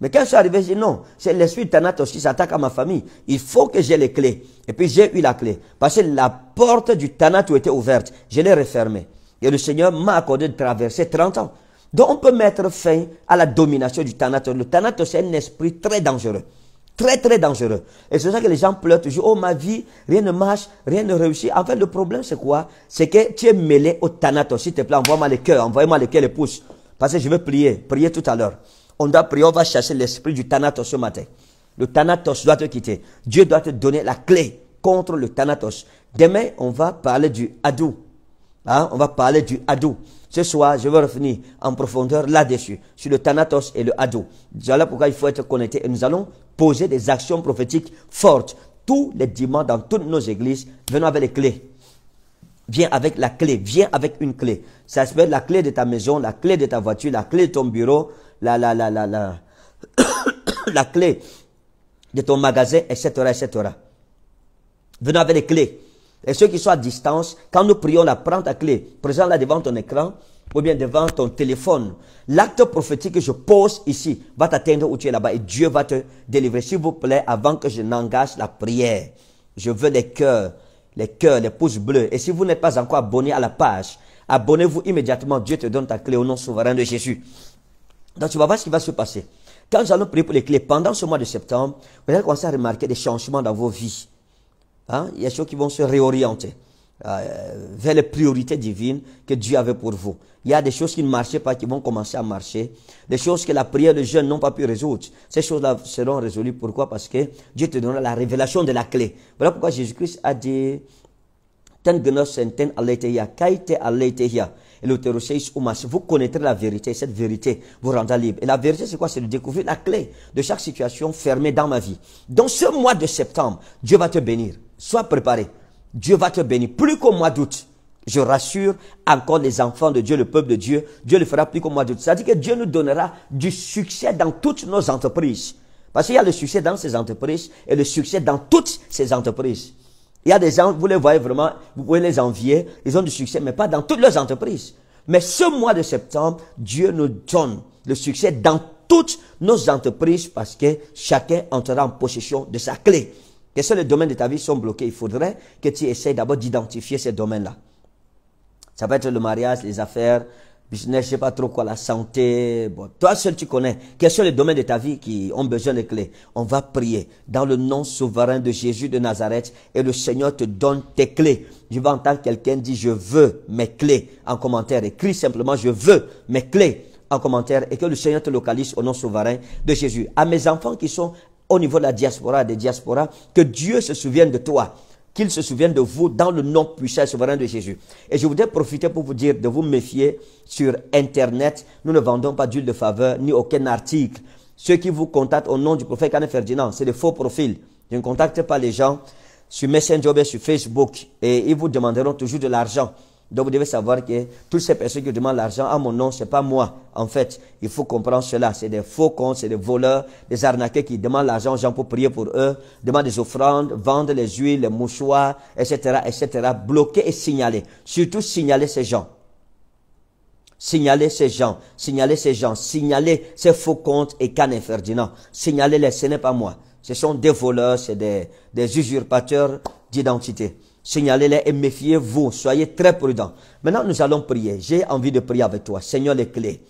Mais quand je suis arrivé, j'ai dit non, c'est l'esprit Tanat aussi s'attaque à ma famille. Il faut que j'ai les clés. Et puis j'ai eu la clé. Parce que la porte du Tanat était ouverte. Je l'ai refermée. Et le Seigneur m'a accordé de traverser 30 ans. Donc on peut mettre fin à la domination du Tanat. Le Tanat, c'est un esprit très dangereux. Très, très dangereux. Et c'est ça que les gens pleurent toujours. Oh, ma vie, rien ne marche, rien ne réussit. En fait, le problème, c'est quoi? C'est que tu es mêlé au thanatos. S'il te plaît, envoie-moi le cœur, envoie-moi le cœur, les pouces. Parce que je veux prier, prier tout à l'heure. On doit prier, on va chercher l'esprit du thanatos ce matin. Le thanatos doit te quitter. Dieu doit te donner la clé contre le thanatos. Demain, on va parler du adou. Hein? On va parler du adou. Ce soir, je vais revenir en profondeur là-dessus, sur le Thanatos et le Hado. Voilà pourquoi il faut être connecté et nous allons poser des actions prophétiques fortes tous les dimanches dans toutes nos églises. Venons avec les clés. Viens avec la clé, viens avec une clé. Ça se peut la clé de ta maison, la clé de ta voiture, la clé de ton bureau, la, la, clé de ton magasin, etc., etc. Venons avec les clés. Et ceux qui sont à distance, quand nous prions là, prendre ta clé, présent la devant ton écran ou bien devant ton téléphone, l'acte prophétique que je pose ici va t'atteindre où tu es là-bas et Dieu va te délivrer. S'il vous plaît, avant que je n'engage la prière, je veux les cœurs, les cœurs, les pouces bleus. Et si vous n'êtes pas encore abonné à la page, abonnez-vous immédiatement. Dieu te donne ta clé au nom souverain de Jésus. Donc tu vas voir ce qui va se passer. Quand nous allons prier pour les clés, pendant ce mois de septembre, vous allez commencer à remarquer des changements dans vos vies. Hein? Il y a des choses qui vont se réorienter euh, vers les priorités divines que Dieu avait pour vous. Il y a des choses qui ne marchaient pas qui vont commencer à marcher. Des choses que la prière de jeunes n'ont pas pu résoudre. Ces choses-là seront résolues. Pourquoi Parce que Dieu te donnera la révélation de la clé. Voilà pourquoi Jésus-Christ a dit vous connaîtrez la vérité, cette vérité vous rendra libre. Et la vérité, c'est quoi C'est de découvrir la clé de chaque situation fermée dans ma vie. Dans ce mois de septembre, Dieu va te bénir sois préparé. Dieu va te bénir plus qu'au mois d'août. Je rassure encore les enfants de Dieu, le peuple de Dieu. Dieu le fera plus qu'au mois d'août. Ça à dire que Dieu nous donnera du succès dans toutes nos entreprises. Parce qu'il y a le succès dans ces entreprises et le succès dans toutes ces entreprises. Il y a des gens, vous les voyez vraiment, vous pouvez les envier, ils ont du succès, mais pas dans toutes leurs entreprises. Mais ce mois de septembre, Dieu nous donne le succès dans toutes nos entreprises parce que chacun entrera en possession de sa clé. Quels sont les domaines de ta vie qui sont bloqués Il faudrait que tu essayes d'abord d'identifier ces domaines-là. Ça peut être le mariage, les affaires, business, je sais pas trop quoi, la santé. Bon, toi seul tu connais. Quels sont les domaines de ta vie qui ont besoin de clés On va prier dans le nom souverain de Jésus de Nazareth et le Seigneur te donne tes clés. Je vais entendre quelqu'un dire je veux mes clés en commentaire. Écris simplement je veux mes clés en commentaire et que le Seigneur te localise au nom souverain de Jésus. À mes enfants qui sont au niveau de la diaspora, des diasporas, que Dieu se souvienne de toi, qu'il se souvienne de vous dans le nom puissant et souverain de Jésus. Et je voudrais profiter pour vous dire de vous méfier sur Internet. Nous ne vendons pas d'huile de faveur ni aucun article. Ceux qui vous contactent au nom du prophète Canet Ferdinand, c'est des faux profils. Je ne contacte pas les gens sur Messenger ou sur Facebook et ils vous demanderont toujours de l'argent. Donc vous devez savoir que toutes ces personnes qui demandent l'argent à mon nom, ce n'est pas moi. En fait, il faut comprendre cela. C'est des faux comptes, c'est des voleurs, des arnaqués qui demandent l'argent aux gens pour prier pour eux, demandent des offrandes, vendent les huiles, les mouchoirs, etc., etc. Bloquer et signaler. Surtout signaler ces gens. Signaler ces gens, signalez ces gens, Signaler ces faux comptes et et Ferdinand. Signalez-les, ce n'est pas moi. Ce sont des voleurs, c'est des, des usurpateurs d'identité. Signalez-les et méfiez-vous. Soyez très prudents. Maintenant, nous allons prier. J'ai envie de prier avec toi. Seigneur, les clés.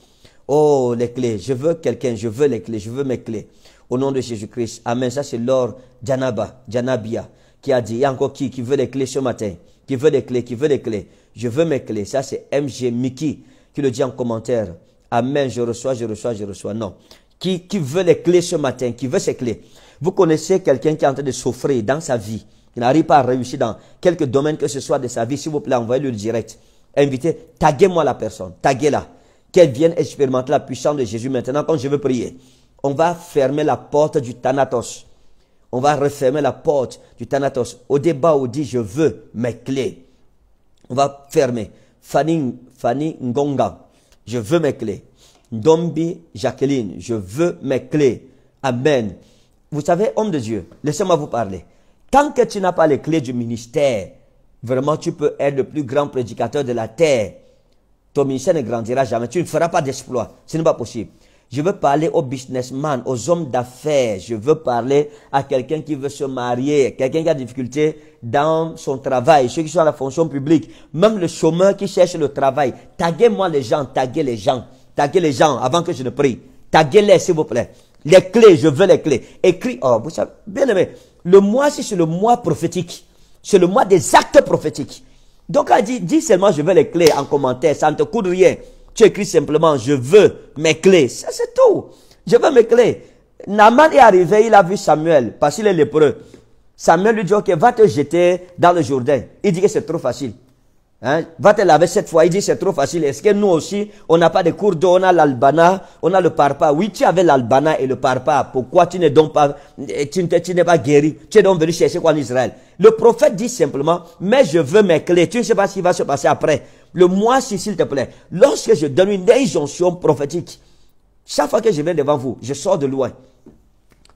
Oh, les clés. Je veux quelqu'un. Je veux les clés. Je veux mes clés. Au nom de Jésus-Christ. Amen. Ça, c'est Lord Janaba, Janabia, qui a dit. Il y a encore qui qui veut les clés ce matin. Qui veut les clés, qui veut les clés. Je veux mes clés. Ça, c'est MG Mickey qui le dit en commentaire. Amen. Je reçois, je reçois, je reçois. Non. Qui, qui veut les clés ce matin? Qui veut ces clés? Vous connaissez quelqu'un qui est en train de souffrir dans sa vie qui n'arrive pas à réussir dans quelque domaine que ce soit de sa vie, s'il vous plaît, envoyez-le direct. Invitez, taguez-moi la personne, taguez-la. Qu'elle vienne expérimenter la puissance de Jésus maintenant quand je veux prier. On va fermer la porte du Thanatos. On va refermer la porte du Thanatos. Au débat, on dit je veux mes clés. On va fermer. Fanny, Fanny Ngonga, je veux mes clés. Dombi Jacqueline, je veux mes clés. Amen. Vous savez, homme de Dieu, laissez-moi vous parler. Tant que tu n'as pas les clés du ministère, vraiment tu peux être le plus grand prédicateur de la terre. Ton ministère ne grandira jamais. Tu ne feras pas d'exploit. Ce n'est pas possible. Je veux parler aux businessmen, aux hommes d'affaires. Je veux parler à quelqu'un qui veut se marier, quelqu'un qui a des difficultés dans son travail, ceux qui sont à la fonction publique, même le chômeur qui cherche le travail. Taguez-moi les gens, taguez les gens, taguez les gens avant que je ne prie. Taguez-les, s'il vous plaît. Les clés, je veux les clés. Écris, oh, vous savez, bien aimé, le mois, c'est le mois prophétique. C'est le mois des actes prophétiques. Donc, elle dit, dis seulement, je veux les clés en commentaire. Ça ne te coûte rien. Tu écris simplement, je veux mes clés. Ça, c'est tout. Je veux mes clés. Naman est arrivé, il a vu Samuel, parce qu'il est lépreux. Samuel lui dit, ok, va te jeter dans le Jourdain. Il dit que c'est trop facile. Hein? Va te laver cette fois. Il dit c'est trop facile. Est-ce que nous aussi, on n'a pas de cours d'eau, on a l'albana, on a le parpa. Oui, tu avais l'albana et le parpa. Pourquoi tu n'es donc pas, tu, n'es pas guéri? Tu es donc venu chercher quoi en Israël? Le prophète dit simplement, mais je veux mes clés. Tu ne sais pas ce qui va se passer après. Le mois si s'il te plaît. Lorsque je donne une injonction prophétique, chaque fois que je viens devant vous, je sors de loin.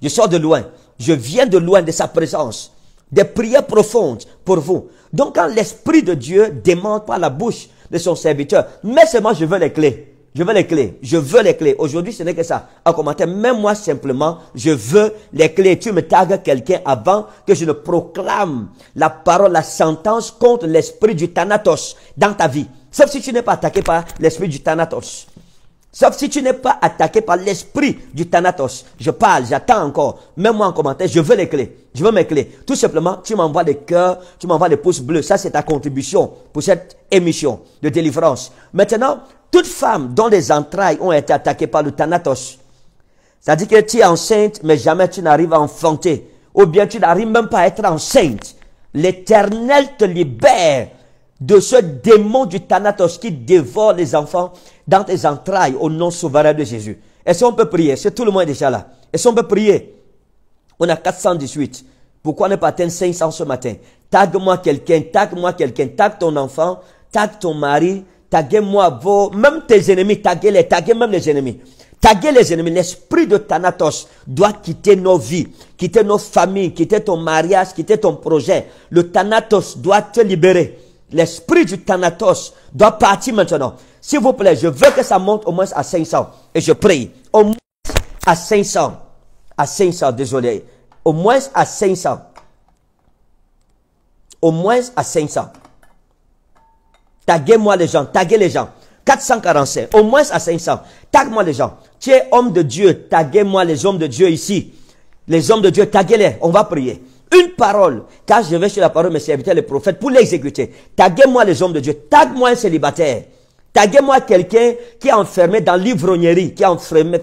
Je sors de loin. Je viens de loin de sa présence des prières profondes pour vous. Donc quand l'Esprit de Dieu demande par la bouche de son serviteur, mais seulement je veux les clés. Je veux les clés. Je veux les clés. Aujourd'hui, ce n'est que ça. En commentaire, même moi simplement, je veux les clés. Tu me tagues quelqu'un avant que je ne proclame la parole, la sentence contre l'esprit du Thanatos dans ta vie. Sauf si tu n'es pas attaqué par l'esprit du Thanatos. Sauf si tu n'es pas attaqué par l'esprit du Thanatos. Je parle, j'attends encore. Mets-moi en commentaire, je veux les clés. Je veux mes clés. Tout simplement, tu m'envoies des cœurs, tu m'envoies des pouces bleus. Ça, c'est ta contribution pour cette émission de délivrance. Maintenant, toute femme dont les entrailles ont été attaquées par le Thanatos, c'est-à-dire que tu es enceinte, mais jamais tu n'arrives à enfanter, ou bien tu n'arrives même pas à être enceinte, l'éternel te libère de ce démon du Thanatos qui dévore les enfants dans tes entrailles au nom souverain de Jésus. Est-ce qu'on peut prier C'est tout le monde déjà là. Est-ce qu'on peut prier On a 418. Pourquoi ne pas atteindre 500 ce matin Tague-moi quelqu'un, tague-moi quelqu'un, tague ton enfant, tague ton mari, taguez-moi vos, même tes ennemis, taguez-les, taguez même les ennemis. Taguez les ennemis. L'esprit de Thanatos doit quitter nos vies, quitter nos familles, quitter ton mariage, quitter ton projet. Le Thanatos doit te libérer. L'esprit du Thanatos doit partir maintenant. S'il vous plaît, je veux que ça monte au moins à 500. Et je prie. Au moins à 500. À 500, désolé. Au moins à 500. Au moins à 500. Taguez-moi les gens. Taguez les gens. 445. Au moins à 500. taguez moi les gens. Tu es homme de Dieu. Taguez-moi les hommes de Dieu ici. Les hommes de Dieu, taguez-les. On va prier une parole, car je vais sur la parole de mes les prophètes, pour l'exécuter. Taguez-moi les hommes de Dieu, taguez moi un célibataire, taguez-moi quelqu'un qui est enfermé dans l'ivrognerie, qui est enfermé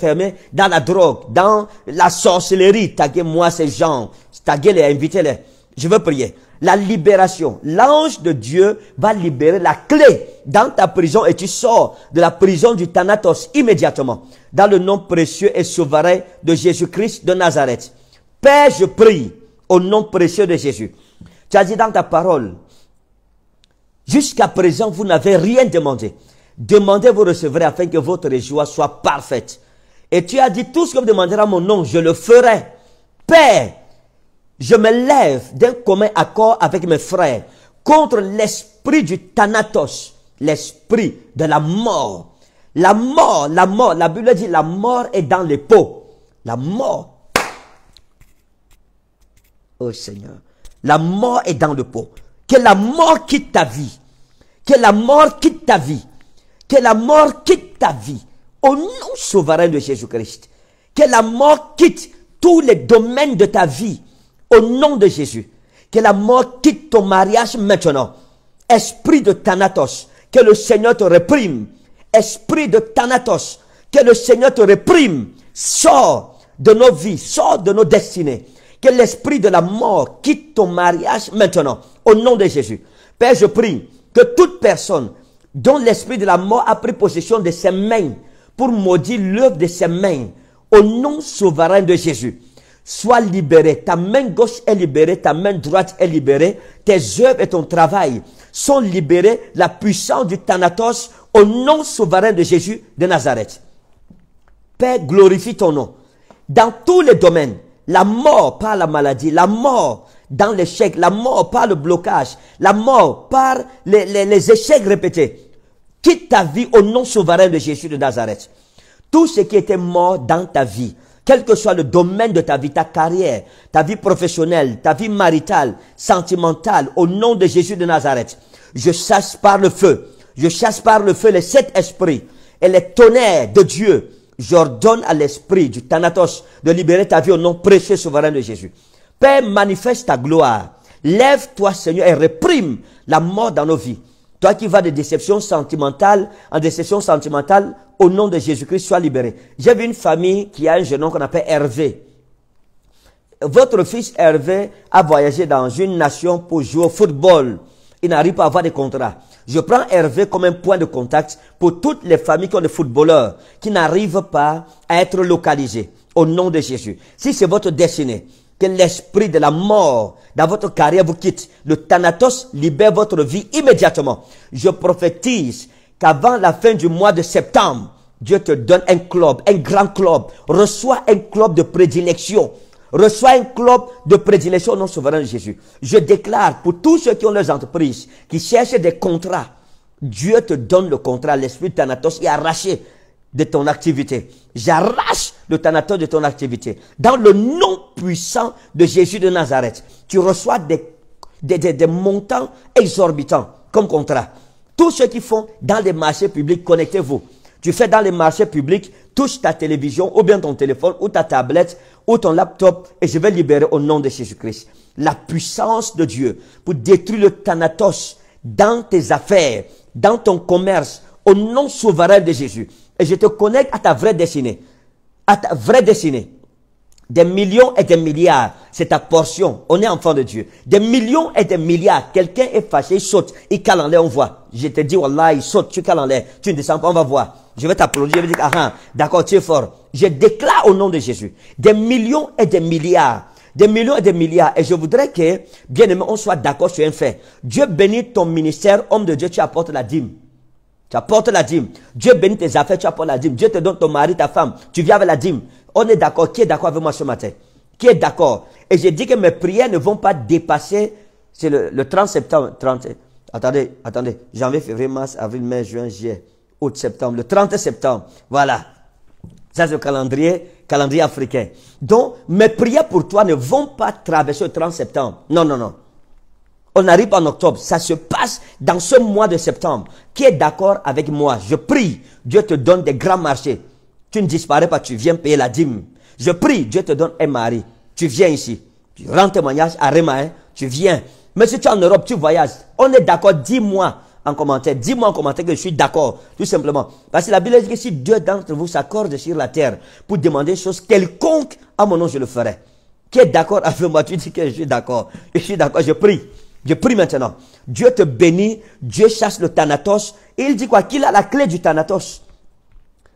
dans la drogue, dans la sorcellerie, taguez-moi ces gens, taguez-les, invitez-les. Je veux prier. La libération. L'ange de Dieu va libérer la clé dans ta prison et tu sors de la prison du Thanatos immédiatement. Dans le nom précieux et souverain de Jésus-Christ de Nazareth. Père, je prie au nom précieux de Jésus. Tu as dit dans ta parole, jusqu'à présent, vous n'avez rien demandé. Demandez, vous recevrez afin que votre joie soit parfaite. Et tu as dit, tout ce que vous demanderez à mon nom, je le ferai. Père, je me lève d'un commun accord avec mes frères contre l'esprit du Thanatos, l'esprit de la mort. La mort, la mort, la Bible dit la mort est dans les peaux. La mort Ô oh, Seigneur, la mort est dans le pot. Que la mort quitte ta vie. Que la mort quitte ta vie. Que la mort quitte ta vie. Au nom souverain de Jésus-Christ. Que la mort quitte tous les domaines de ta vie. Au nom de Jésus. Que la mort quitte ton mariage maintenant. Esprit de Thanatos. Que le Seigneur te réprime. Esprit de Thanatos. Que le Seigneur te réprime. Sors de nos vies. Sors de nos destinées que l'esprit de la mort quitte ton mariage maintenant. Au nom de Jésus. Père, je prie que toute personne dont l'esprit de la mort a pris possession de ses mains pour maudire l'œuvre de ses mains, au nom souverain de Jésus, soit libérée. Ta main gauche est libérée, ta main droite est libérée, tes œuvres et ton travail sont libérés, la puissance du Thanatos au nom souverain de Jésus de Nazareth. Père, glorifie ton nom. Dans tous les domaines, la mort par la maladie, la mort dans l'échec, la mort par le blocage, la mort par les, les, échecs répétés. Quitte ta vie au nom souverain de Jésus de Nazareth. Tout ce qui était mort dans ta vie, quel que soit le domaine de ta vie, ta carrière, ta vie professionnelle, ta vie maritale, sentimentale, au nom de Jésus de Nazareth, je chasse par le feu, je chasse par le feu les sept esprits et les tonnerres de Dieu j'ordonne à l'esprit du Thanatos de libérer ta vie au nom précieux souverain de Jésus. Père, manifeste ta gloire. Lève-toi, Seigneur, et réprime la mort dans nos vies. Toi qui vas de déception sentimentale en déception sentimentale, au nom de Jésus-Christ, sois libéré. J'ai vu une famille qui a un jeune homme qu'on appelle Hervé. Votre fils Hervé a voyagé dans une nation pour jouer au football. Il n'arrive pas à avoir des contrats. Je prends Hervé comme un point de contact pour toutes les familles qui ont des footballeurs qui n'arrivent pas à être localisés au nom de Jésus. Si c'est votre destinée, que l'esprit de la mort dans votre carrière vous quitte, le Thanatos libère votre vie immédiatement. Je prophétise qu'avant la fin du mois de septembre, Dieu te donne un club, un grand club. Reçois un club de prédilection Reçois un club de prédilection au nom souverain de Jésus. Je déclare pour tous ceux qui ont leurs entreprises, qui cherchent des contrats, Dieu te donne le contrat, l'esprit de Thanatos est arraché de ton activité. J'arrache le Thanatos de ton activité. Dans le nom puissant de Jésus de Nazareth, tu reçois des, des montants exorbitants comme contrat. Tous ceux qui font dans les marchés publics, connectez-vous tu fais dans les marchés publics, touche ta télévision ou bien ton téléphone ou ta tablette ou ton laptop et je vais libérer au nom de Jésus-Christ la puissance de Dieu pour détruire le Thanatos dans tes affaires, dans ton commerce, au nom souverain de Jésus. Et je te connecte à ta vraie destinée, à ta vraie destinée. Des millions et des milliards, c'est ta portion. On est enfant de Dieu. Des millions et des milliards. Quelqu'un est fâché, il saute, il cale en l'air, on voit. Je te dis, Wallah, il saute, tu cales en l'air, tu ne descends pas, on va voir. Je vais t'applaudir, je vais dire, ah, hein, d'accord, tu es fort. Je déclare au nom de Jésus. Des millions et des milliards. Des millions et des milliards. Et je voudrais que, bien aimé, on soit d'accord sur un fait. Dieu bénit ton ministère, homme de Dieu, tu apportes la dîme. Tu apportes la dîme. Dieu bénit tes affaires, tu apportes la dîme. Dieu te donne ton mari, ta femme. Tu viens avec la dîme. On est d'accord. Qui est d'accord avec moi ce matin Qui est d'accord Et j'ai dit que mes prières ne vont pas dépasser. C'est le, 30 septembre. 30, attendez, attendez. Janvier, février, mars, avril, mai, juin, juillet, août, septembre. Le 30 septembre. Voilà. Ça, c'est le calendrier, calendrier africain. Donc, mes prières pour toi ne vont pas traverser le 30 septembre. Non, non, non. On arrive en octobre. Ça se passe dans ce mois de septembre. Qui est d'accord avec moi Je prie. Dieu te donne des grands marchés. Tu ne disparais pas, tu viens payer la dîme. Je prie, Dieu te donne un mari. Tu viens ici. Tu rends témoignage à Rémain. Hein. Tu viens. Mais si tu es en Europe, tu voyages. On est d'accord, dis-moi en commentaire. Dis-moi en commentaire que je suis d'accord, tout simplement. Parce que la Bible dit que si deux d'entre vous s'accorde sur la terre pour demander quelque chose quelconque, à mon nom, je le ferai. Qui est d'accord avec moi, tu dis que je suis d'accord. Je suis d'accord, je prie. Je prie maintenant. Dieu te bénit, Dieu chasse le Thanatos. Et il dit quoi Qu'il a la clé du Thanatos.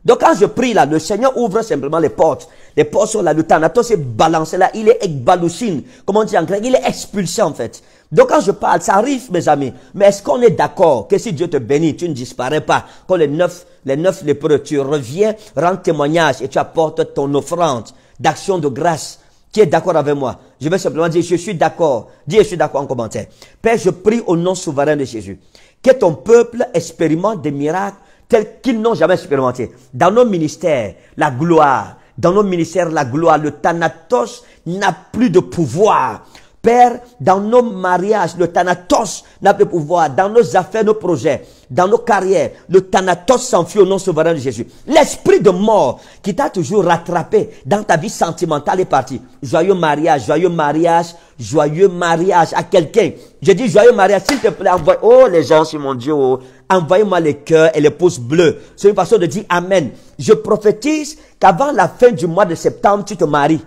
Donc quand je prie là, le Seigneur ouvre simplement les portes. Les portes sont là, le Tanatos est balancé là, il est ébaloucin. Comment on dit en grec, il est expulsé en fait. Donc quand je parle, ça arrive mes amis, mais est-ce qu'on est, d'accord que si Dieu te bénit, tu ne disparais pas, quand les neuf, les neuf lépreux, tu reviens, rends témoignage et tu apportes ton offrande d'action de grâce qui est d'accord avec moi Je vais simplement dire, je suis d'accord. Dis, je suis d'accord en commentaire. Père, je prie au nom souverain de Jésus. Que ton peuple expérimente des miracles tels qu'ils n'ont jamais supplémenté. Dans nos ministères, la gloire, dans nos ministères, la gloire, le Thanatos n'a plus de pouvoir Père, dans nos mariages, le Thanatos n'a plus pouvoir. Dans nos affaires, nos projets, dans nos carrières, le Thanatos s'enfuit au nom souverain de Jésus. L'esprit de mort qui t'a toujours rattrapé dans ta vie sentimentale est parti. Joyeux mariage, joyeux mariage, joyeux mariage à quelqu'un. Je dis joyeux mariage, s'il te plaît, envoie, oh les gens, c'est mon Dieu, oh. envoyez-moi les cœurs et les pouces bleus. C'est une façon de dire Amen. Je prophétise qu'avant la fin du mois de septembre, tu te maries.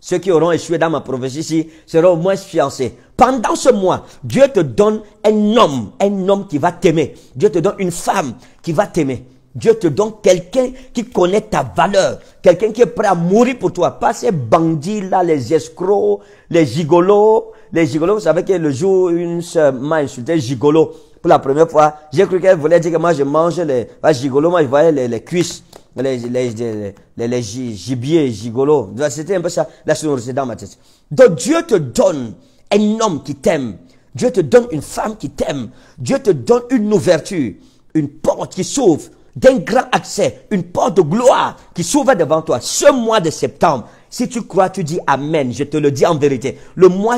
Ceux qui auront échoué dans ma prophétie ici seront au moins fiancés. Pendant ce mois, Dieu te donne un homme, un homme qui va t'aimer. Dieu te donne une femme qui va t'aimer. Dieu te donne quelqu'un qui connaît ta valeur, quelqu'un qui est prêt à mourir pour toi. Pas ces bandits-là, les escrocs, les gigolos. Les gigolos, vous savez que le jour, une sœur m'a insulté gigolo pour la première fois, j'ai cru qu'elle voulait dire que moi je mange les. pas gigolo, moi je voyais les, les cuisses, les, les, les, gibiers, gigolo. C'était un peu ça, la sonorité dans ma tête. Donc Dieu te donne un homme qui t'aime. Dieu te donne une femme qui t'aime. Dieu te donne une ouverture, une porte qui s'ouvre, d'un grand accès, une porte de gloire qui s'ouvre devant toi. Ce mois de septembre, si tu crois, tu dis Amen. Je te le dis en vérité. Le mois,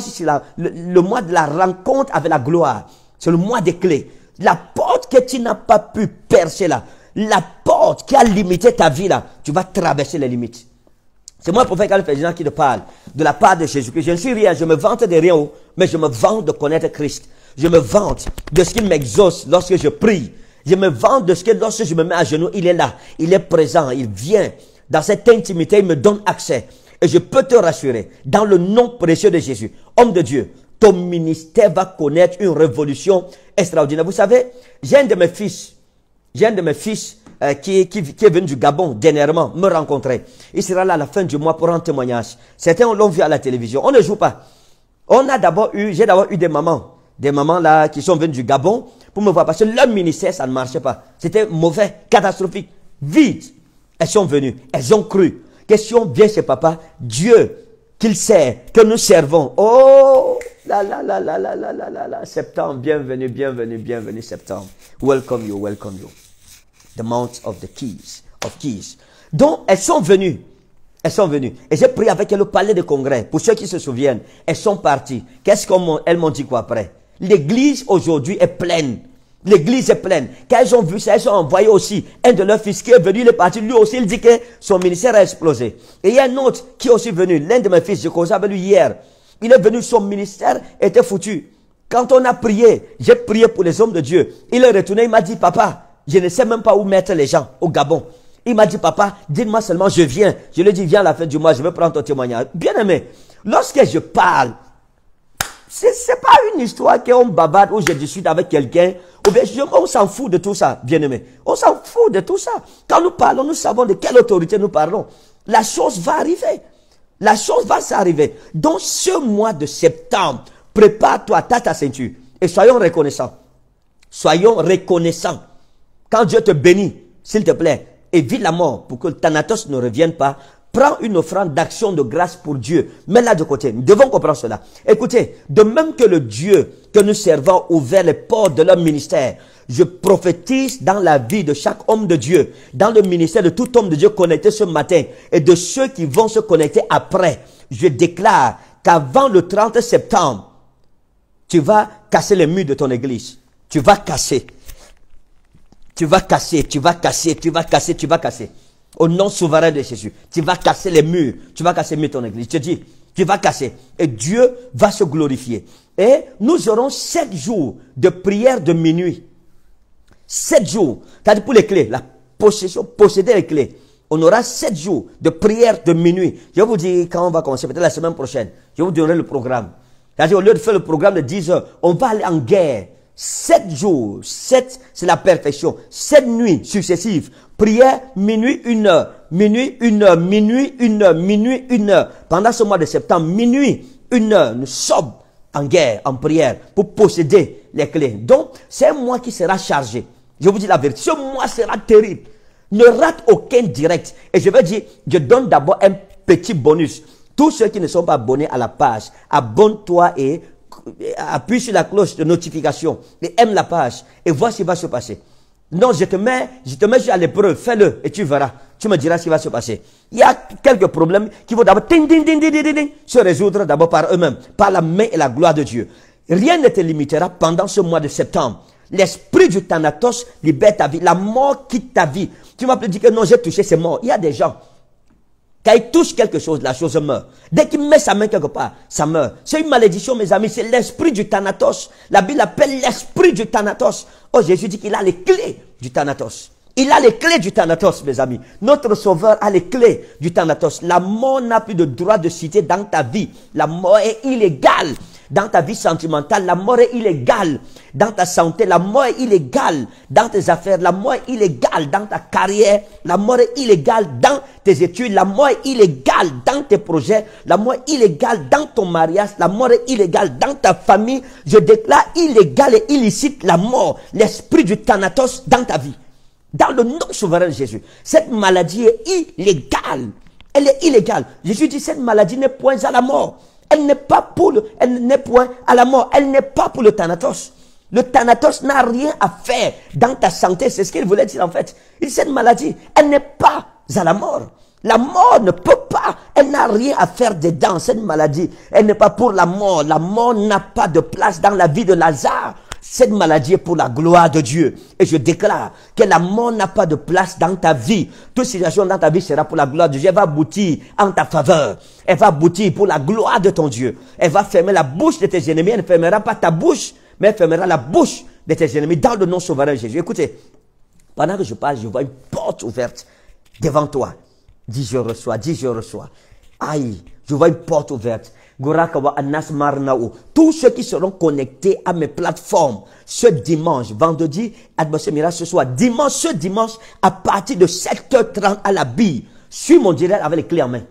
le mois de la rencontre avec la gloire. C'est le mois des clés. La porte que tu n'as pas pu percer là, la porte qui a limité ta vie là, tu vas traverser les limites. C'est moi, le prophète qui te parle de la part de Jésus-Christ. Je ne suis rien, je me vante de rien, mais je me vante de connaître Christ. Je me vante de ce qu'il m'exauce lorsque je prie. Je me vante de ce que lorsque je me mets à genoux, il est là, il est présent, il vient. Dans cette intimité, il me donne accès. Et je peux te rassurer, dans le nom précieux de Jésus, homme de Dieu, ton ministère va connaître une révolution extraordinaire. Vous savez, j'ai un de mes fils, j'ai de mes fils euh, qui, qui, qui, est venu du Gabon dernièrement me rencontrer. Il sera là à la fin du mois pour un témoignage. Certains l'ont vu à la télévision. On ne joue pas. On a d'abord eu, j'ai d'abord eu des mamans, des mamans là qui sont venues du Gabon pour me voir parce que leur ministère ça ne marchait pas. C'était mauvais, catastrophique, Vite, Elles sont venues, elles ont cru que si on vient chez papa, Dieu qu'il sait que nous servons. Oh là là là là là là là là Septembre, bienvenue, bienvenue, bienvenue septembre. Welcome you, welcome you. The mount of the keys, of keys. Donc elles sont venues. Elles sont venues. Et j'ai pris avec elles le palais de congrès. Pour ceux qui se souviennent, elles sont parties. Qu'est-ce qu'elles m'ont dit quoi après L'église aujourd'hui est pleine L'église est pleine. Qu'elles ont vu ça, elles ont envoyé aussi un de leurs fils qui est venu, il est parti. Lui aussi, il dit que son ministère a explosé. Et il y a un autre qui est aussi venu, l'un de mes fils, je causais avec lui hier. Il est venu, son ministère était foutu. Quand on a prié, j'ai prié pour les hommes de Dieu. Il est retourné, il m'a dit, papa, je ne sais même pas où mettre les gens au Gabon. Il m'a dit, papa, dites-moi seulement, je viens. Je lui ai dit, viens à la fin du mois, je veux prendre ton témoignage. Bien aimé, lorsque je parle, n'est pas une histoire qu'on babade où je discute avec quelqu'un. On s'en fout de tout ça, bien-aimé. On s'en fout de tout ça. Quand nous parlons, nous savons de quelle autorité nous parlons. La chose va arriver. La chose va s'arriver. Dans ce mois de septembre, prépare-toi, ta ta ceinture. Et soyons reconnaissants. Soyons reconnaissants. Quand Dieu te bénit, s'il te plaît, évite la mort pour que le Thanatos ne revienne pas prends une offrande d'action de grâce pour Dieu. Mets-la de côté. Nous devons comprendre cela. Écoutez, de même que le Dieu que nous servons ouvert les portes de leur ministère, je prophétise dans la vie de chaque homme de Dieu, dans le ministère de tout homme de Dieu connecté ce matin et de ceux qui vont se connecter après. Je déclare qu'avant le 30 septembre, tu vas casser les murs de ton église. Tu vas casser, tu vas casser, tu vas casser, tu vas casser. Tu vas casser. Au nom souverain de Jésus, tu vas casser les murs, tu vas casser mieux ton église. Je te dis, tu vas casser. Et Dieu va se glorifier. Et nous aurons sept jours de prière de minuit. Sept jours. C'est-à-dire pour les clés, la possession, posséder les clés. On aura sept jours de prière de minuit. Je vous dis quand on va commencer, peut-être la semaine prochaine. Je vous donnerai le programme. C'est-à-dire au lieu de faire le programme de 10 heures, on va aller en guerre. Sept jours, sept, c'est la perfection. Sept nuits successives, Prière minuit, une heure. Minuit, une heure. Minuit, une heure. Minuit, une heure. Pendant ce mois de septembre, minuit, une heure. Nous sommes en guerre, en prière, pour posséder les clés. Donc, c'est moi qui sera chargé. Je vous dis la vérité. Ce mois sera terrible. Ne rate aucun direct. Et je vais dire, je donne d'abord un petit bonus. Tous ceux qui ne sont pas abonnés à la page, abonne-toi et appuie sur la cloche de notification et aime la page et vois ce qui va se passer. Non, je te mets, je te mets à l'épreuve, fais-le et tu verras. Tu me diras ce qui va se passer. Il y a quelques problèmes qui vont d'abord se résoudre d'abord par eux-mêmes, par la main et la gloire de Dieu. Rien ne te limitera pendant ce mois de septembre. L'esprit du Thanatos libère ta vie. La mort quitte ta vie. Tu m'as plus dire que non, j'ai touché, ces morts. Il y a des gens. Quand il touche quelque chose, la chose meurt. Dès qu'il met sa main quelque part, ça meurt. C'est une malédiction, mes amis. C'est l'esprit du Thanatos. La Bible appelle l'esprit du Thanatos. Oh, Jésus dit qu'il a les clés du Thanatos. Il a les clés du Thanatos, mes amis. Notre Sauveur a les clés du Thanatos. La mort n'a plus de droit de citer dans ta vie. La mort est illégale dans ta vie sentimentale, la mort est illégale dans ta santé, la mort est illégale dans tes affaires, la mort est illégale dans ta carrière, la mort est illégale dans tes études, la mort est illégale dans tes projets, la mort est illégale dans ton mariage, la mort est illégale dans ta famille. Je déclare illégale et illicite la mort, l'esprit du Thanatos dans ta vie. Dans le nom souverain de Jésus, cette maladie est illégale. Elle est illégale. Jésus dit, cette maladie n'est point à la mort. Elle n'est pas pour le, elle n'est point à la mort. Elle n'est pas pour le Thanatos. Le Thanatos n'a rien à faire dans ta santé. C'est ce qu'il voulait dire en fait. Il cette maladie, elle n'est pas à la mort. La mort ne peut pas, elle n'a rien à faire dedans, cette maladie. Elle n'est pas pour la mort. La mort n'a pas de place dans la vie de Lazare. Cette maladie est pour la gloire de Dieu. Et je déclare que la mort n'a pas de place dans ta vie. Toute situation dans ta vie sera pour la gloire de Dieu. Elle va aboutir en ta faveur. Elle va aboutir pour la gloire de ton Dieu. Elle va fermer la bouche de tes ennemis. Elle ne fermera pas ta bouche, mais elle fermera la bouche de tes ennemis dans le nom souverain de Jésus. Écoutez, pendant que je parle, je vois une porte ouverte devant toi. Dis je reçois, dis je reçois. Aïe, je vois une porte ouverte. Gorakawa Anas Marnao. Tous ceux qui seront connectés à mes plateformes ce dimanche, vendredi, Admosemira ce soir, dimanche, ce dimanche, à partir de 7h30 à la bille, suis mon direct avec les clés en main.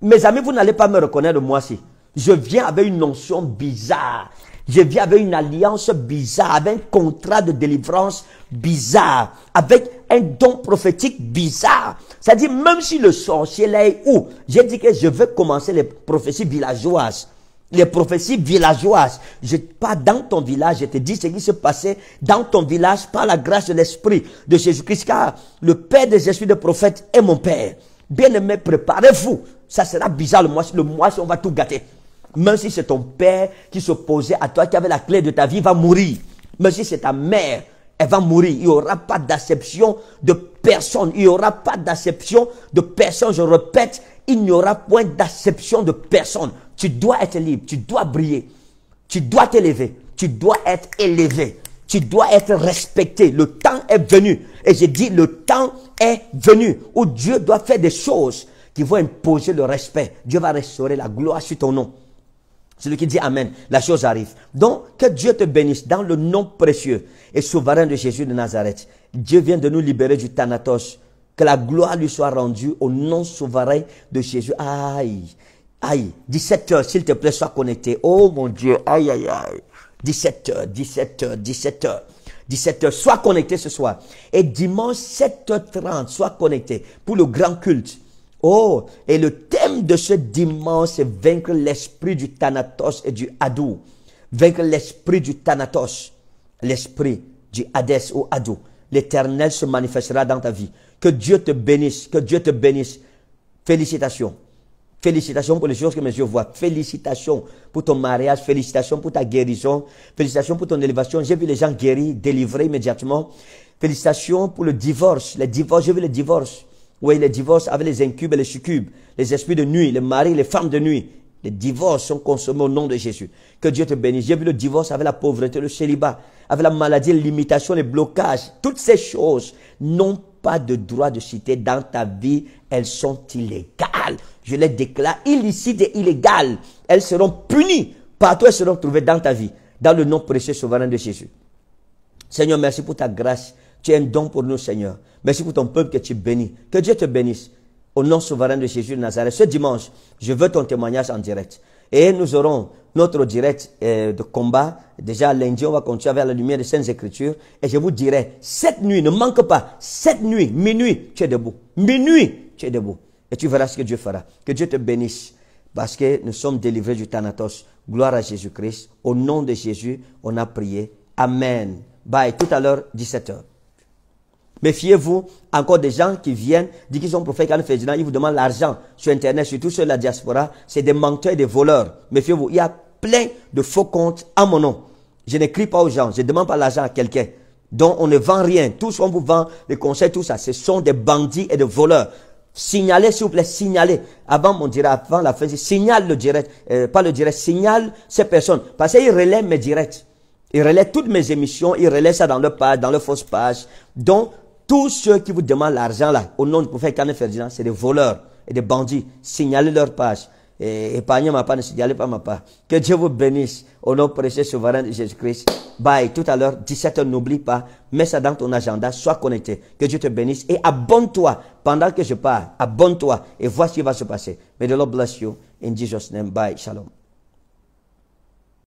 Mes amis, vous n'allez pas me reconnaître moi-ci. Je viens avec une notion bizarre. Je viens avec une alliance bizarre, avec un contrat de délivrance bizarre, avec un don prophétique bizarre. C'est-à-dire, même si le sorcier là est où, j'ai dit que je veux commencer les prophéties villageoises. Les prophéties villageoises. Je pas dans ton village, je te dis ce qui se passait dans ton village par la grâce de l'Esprit de Jésus-Christ, car le Père des esprits de prophètes est mon Père. Bien-aimé, préparez-vous. Ça sera bizarre le mois, le mois on va tout gâter. Même si c'est ton père qui s'opposait à toi, qui avait la clé de ta vie, va mourir. Même si c'est ta mère, elle va mourir. Il n'y aura pas d'acception de personne. Il n'y aura pas d'acception de personne. Je répète, il n'y aura point d'acception de personne. Tu dois être libre, tu dois briller, tu dois t'élever, tu dois être élevé, tu dois être respecté. Le temps est venu. Et je dis le temps est venu où Dieu doit faire des choses qui vont imposer le respect. Dieu va restaurer la gloire sur ton nom. Celui qui dit Amen, la chose arrive. Donc, que Dieu te bénisse dans le nom précieux et souverain de Jésus de Nazareth. Dieu vient de nous libérer du Thanatos. Que la gloire lui soit rendue au nom souverain de Jésus. Aïe, aïe. 17 h s'il te plaît, sois connecté. Oh mon Dieu, aïe, aïe, aïe. 17 h 17 h 17 h 17h. Sois connecté ce soir. Et dimanche 7h30, sois connecté pour le grand culte. Oh, et le thème de ce dimanche, c'est vaincre l'esprit du Thanatos et du Hadou. Vaincre l'esprit du Thanatos, l'esprit du Hadès ou Hadou l'éternel se manifestera dans ta vie. Que Dieu te bénisse, que Dieu te bénisse. Félicitations. Félicitations pour les choses que mes yeux voient. Félicitations pour ton mariage. Félicitations pour ta guérison. Félicitations pour ton élévation. J'ai vu les gens guéris, délivrés immédiatement. Félicitations pour le divorce. Les divorces, j'ai vu les divorces. Oui, les divorce avec les incubes et les succubes, les esprits de nuit, les maris, les femmes de nuit. Les divorces sont consommés au nom de Jésus. Que Dieu te bénisse. J'ai vu le divorce avec la pauvreté, le célibat, avec la maladie, l'imitation, les blocages. Toutes ces choses n'ont pas de droit de citer dans ta vie. Elles sont illégales. Je les déclare illicites et illégales. Elles seront punies. Partout, elles seront trouvées dans ta vie. Dans le nom précieux souverain de Jésus. Seigneur, merci pour ta grâce. Tu es un don pour nous, Seigneur. Merci pour ton peuple que tu bénis. Que Dieu te bénisse au nom souverain de Jésus de Nazareth. Ce dimanche, je veux ton témoignage en direct. Et nous aurons notre direct euh, de combat. Déjà lundi, on va continuer vers la lumière des Saintes Écritures. Et je vous dirai, cette nuit, ne manque pas, cette nuit, minuit, tu es debout. Minuit, tu es debout. Et tu verras ce que Dieu fera. Que Dieu te bénisse. Parce que nous sommes délivrés du Thanatos. Gloire à Jésus-Christ. Au nom de Jésus, on a prié. Amen. Bye. Tout à l'heure, 17h. Méfiez-vous encore des gens qui viennent, disent qu'ils sont prophètes, quand ils vous demandent l'argent sur Internet, surtout sur la diaspora. C'est des menteurs et des voleurs. Méfiez-vous. Il y a plein de faux comptes à mon nom. Je n'écris pas aux gens. Je ne demande pas l'argent à quelqu'un. Donc, on ne vend rien. Tout ce qu'on vous vend, les conseils, tout ça, ce sont des bandits et des voleurs. Signalez, s'il vous plaît, signalez. Avant, mon dirait, avant la fin, signale le direct, euh, pas le direct, signale ces personnes. Parce qu'ils relaient mes directs. Ils relaient toutes mes émissions, ils relaient ça dans leur page, dans leur fausse page. Donc, tous ceux qui vous demandent l'argent là, au nom du prophète Kane Ferdinand, c'est des voleurs et des bandits. Signalez leur page. Et épargnez ma part, ne signalez pas ma part. Que Dieu vous bénisse au nom précieux souverain de Jésus-Christ. Bye. Tout à l'heure, 17h, n'oublie pas. Mets ça dans ton agenda. Sois connecté. Que Dieu te bénisse. Et abonne-toi pendant que je pars. Abonne-toi et vois ce qui va se passer. May the Lord bless you. In Jesus' name. Bye. Shalom.